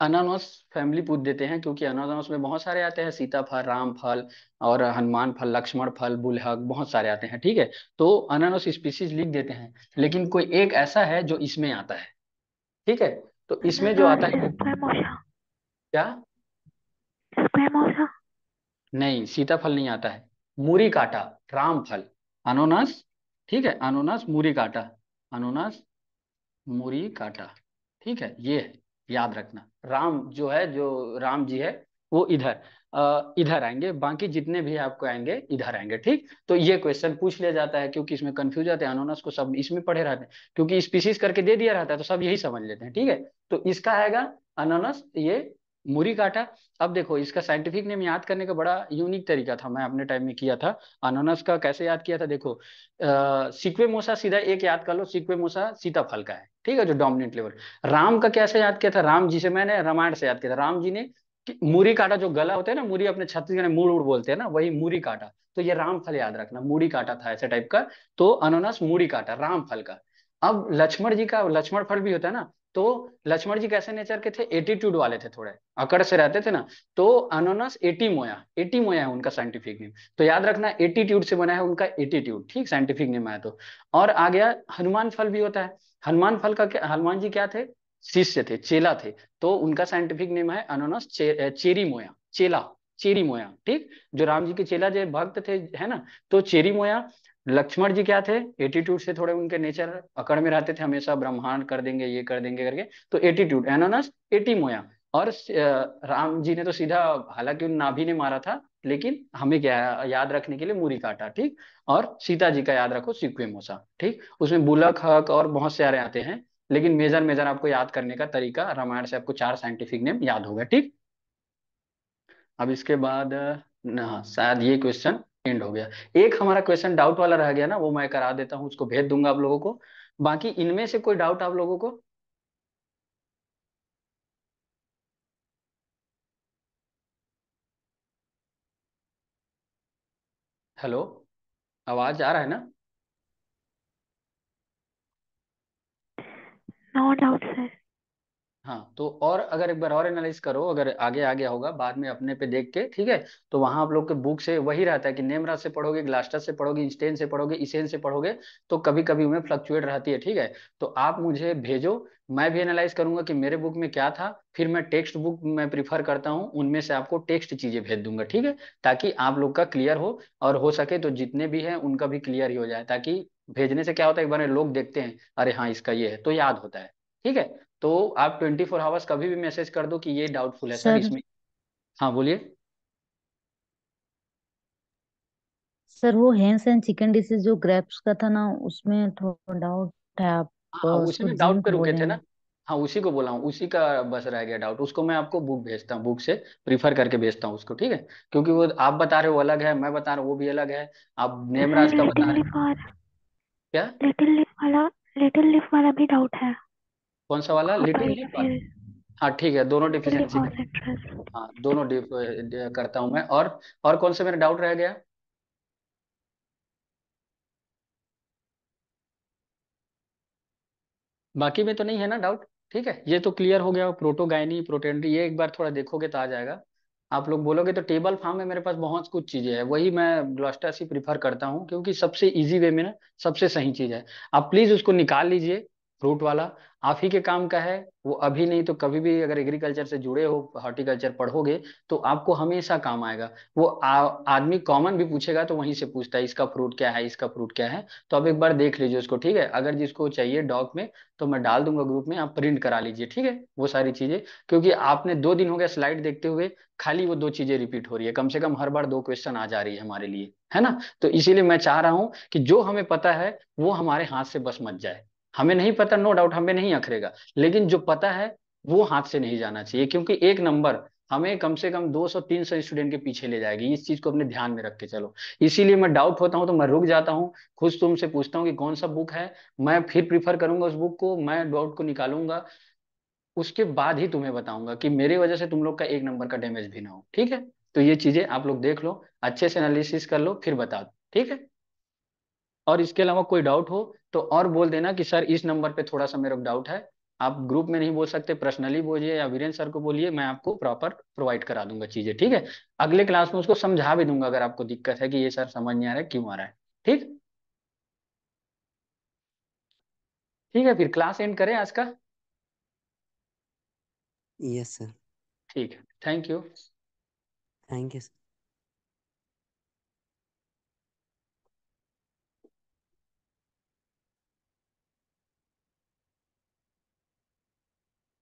Speaker 2: अनानास फैमिली पूछ देते हैं क्योंकि अनानास में बहुत सारे आते हैं सीता फल राम फल और हनुमान फल लक्ष्मण फल बुलहक बहुत सारे आते हैं ठीक है तो अनानास स्पीसीज लिख देते हैं लेकिन कोई एक ऐसा है जो इसमें आता है ठीक है तो इसमें जो आता है
Speaker 1: क्या
Speaker 2: नहीं सीताफल नहीं आता है मूरी काटा राम फल अनोनास ठीक है अनोनास मूरी काटा अनोनास मूरी काटा ठीक है ये है याद रखना राम जो है जो राम जी है वो इधर इधर आएंगे बाकी जितने भी आपको आएंगे इधर आएंगे ठीक तो ये क्वेश्चन पूछ लिया जाता है क्योंकि इसमें कंफ्यूज आते हैं अनोनस को सब इसमें पढ़े रहते हैं क्योंकि स्पीसीज करके दे दिया रहता है तो सब यही समझ लेते हैं ठीक है तो इसका आएगा अनोनस ये मुरी काटा अब देखो इसका साइंटिफिक नेम याद करने का बड़ा यूनिक तरीका था मैं अपने टाइम में किया था अनोनस का कैसे याद किया था देखो सिक्वेमोसा सीधा एक याद कर लो सिक्वेमोसा सीताफल का है ठीक है जो डोमिनेंट लेवल राम का कैसे याद किया था राम जी से मैंने रामायण से याद किया था राम जी ने मुरी काटा जो गला होता है ना मुरी अपने छत्तीसगढ़ में मूड़ उड़ बोलते हैं ना वही मुरी काटा तो ये रामफल याद रखना मूरी काटा था ऐसे टाइप का तो अनोनस मूरी काटा रामफल का अब लक्ष्मण जी का लक्ष्मण फल भी होता है ना तो लक्ष्मण जी कैसे नेचर के थे एटीट्यूड वाले थे थोड़े अकड़ से रहते थे ना तो अनोनस एटी मोया एटी मोया है उनका साइंटिफिक नेम तो याद रखना एटीट्यूड से बना है उनका एटीट्यूड ठीक साइंटिफिक नेम आया तो और आ गया हनुमान फल भी होता है हनुमान फल का हनुमान जी क्या थे शिष्य थे चेला थे तो उनका साइंटिफिक नेम है अनोनस चे, चेरी मोया चेला चेरी मोया ठीक जो राम जी के चेला जो भक्त थे है ना तो चेरी मोया लक्ष्मण जी क्या थे एटीट्यूड से थोड़े उनके नेचर अकड़ में रहते थे हमेशा ब्रह्मांड कर देंगे ये कर देंगे करके तो एटीट्यूड एनोनस एटी मोया और राम जी ने तो सीधा हालांकि उन नाभि ने मारा था लेकिन हमें क्या याद रखने के लिए मूरी काटा ठीक और सीता जी का याद रखो सिक्वे मोसा ठीक उसमें बुलक हक और बहुत सारे आते हैं लेकिन मेजर मेजर आपको याद करने का तरीका रामायण से आपको चार साइंटिफिक नेम याद होगा ठीक अब इसके बाद हाँ, शायद ये क्वेश्चन एंड हो गया एक हमारा क्वेश्चन डाउट वाला रह गया ना वो मैं करा देता हूँ उसको भेज दूंगा आप लोगों को बाकी इनमें से कोई डाउट आप लोगों को हेलो आवाज आ रहा है ना
Speaker 1: नो डाउट सर
Speaker 2: हाँ तो और अगर एक बार और एनालाइज करो अगर आगे आ गया होगा बाद में अपने पे देख के ठीक है तो वहां आप लोग के बुक से वही रहता है कि नेमरा से पढ़ोगे ग्लास्टर से पढ़ोगे इंस्टेन से पढ़ोगे इसेन से पढ़ोगे तो कभी कभी उन्हें फ्लक्चुएट रहती है ठीक है तो आप मुझे भेजो मैं भी एनालाइज करूंगा कि मेरे बुक में क्या था फिर मैं टेक्स्ट बुक मैं प्रीफर करता हूँ उनमें से आपको टेक्स्ट चीजें भेज दूंगा ठीक है ताकि आप लोग का क्लियर हो और हो सके तो जितने भी हैं उनका भी क्लियर ही हो जाए ताकि भेजने से क्या होता है एक बार लोग देखते हैं अरे हाँ इसका ये है तो याद होता है ठीक है तो आप ट्वेंटी फोर आवर्स कभी भी मैसेज कर दो कि ये डाउटफुल है सर सर इसमें हाँ बोलिए
Speaker 1: सर वो हैंस एंड चिकन डिशेज जो ग्रेप्स का था ना उसमें थोड़ा डाउट है आप
Speaker 2: हाँ उसी में डाउट जिंक पे रुके थे ना हाँ उसी को बोला हूँ उसी का बस रह गया डाउट उसको मैं आपको बुक भेजता हूँ बुक से प्रीफर करके भेजता हूँ उसको ठीक है क्योंकि वो आप बता रहे हो अलग है मैं बता रहा हूँ वो भी अलग है आप नेमराज का बता रहे हो क्या लिटिल लिफ
Speaker 1: वाला लिटिल लिफ वाला भी डाउट है
Speaker 2: कौन सा वाला हाँ, लिटिल हाँ ठीक है दोनों डिफिशियंसी अच्छा हाँ दोनों डिफ, करता हूँ मैं और और कौन सा मेरा डाउट रह गया बाकी में तो नहीं है ना डाउट ठीक है ये तो क्लियर हो गया प्रोटोगाइनी प्रोटेनरी ये एक बार थोड़ा देखोगे तो आ जाएगा आप लोग बोलोगे तो टेबल फार्म में मेरे पास बहुत कुछ चीजें हैं वही मैं ग्लोस्टास ही प्रीफर करता हूँ क्योंकि सबसे इजी वे में ना सबसे सही चीज है आप प्लीज उसको निकाल लीजिए फ्रूट वाला आप ही के काम का है वो अभी नहीं तो कभी भी अगर एग्रीकल्चर से जुड़े हो हॉर्टिकल्चर पढ़ोगे तो आपको हमेशा काम आएगा वो आदमी कॉमन भी पूछेगा तो वहीं से पूछता है इसका फ्रूट क्या है इसका फ्रूट क्या है तो आप एक बार देख लीजिए उसको ठीक है अगर जिसको चाहिए डॉक में तो मैं डाल दूंगा ग्रुप में आप प्रिंट करा लीजिए ठीक है वो सारी चीजें क्योंकि आपने दो दिन हो गया स्लाइड देखते हुए खाली वो दो चीजें रिपीट हो रही है कम से कम हर बार दो क्वेश्चन आ जा रही है हमारे लिए है ना तो इसीलिए मैं चाह रहा हूँ कि जो हमें पता है वो हमारे हाथ से बस मच जाए हमें नहीं पता नो डाउट हमें नहीं अखरेगा लेकिन जो पता है वो हाथ से नहीं जाना चाहिए क्योंकि एक नंबर हमें कम से कम 200-300 स्टूडेंट के पीछे ले जाएगी इस चीज को अपने ध्यान में रख के चलो इसीलिए मैं डाउट होता हूं तो मैं रुक जाता हूँ खुद तुमसे पूछता हूँ कि कौन सा बुक है मैं फिर प्रीफर करूंगा उस बुक को मैं डाउट को निकालूंगा उसके बाद ही तुम्हें बताऊंगा कि मेरी वजह से तुम लोग का एक नंबर का डैमेज भी ना हो ठीक है तो ये चीजें आप लोग देख लो अच्छे से एनालिसिस कर लो फिर बता दो ठीक है और इसके अलावा कोई डाउट हो तो और बोल देना कि सर इस नंबर पे थोड़ा सा मेरा डाउट है आप ग्रुप में नहीं बोल सकते पर्सनली बोलिए या वीरेन सर को बोलिए मैं आपको प्रॉपर प्रोवाइड करा दूंगा चीजें ठीक है अगले क्लास में उसको समझा भी दूंगा अगर आपको दिक्कत है कि ये सर समझ नहीं आ रहा है क्यों आ रहा है ठीक ठीक है फिर क्लास एंड करें आज का यस सर ठीक है thank you
Speaker 1: thank you sir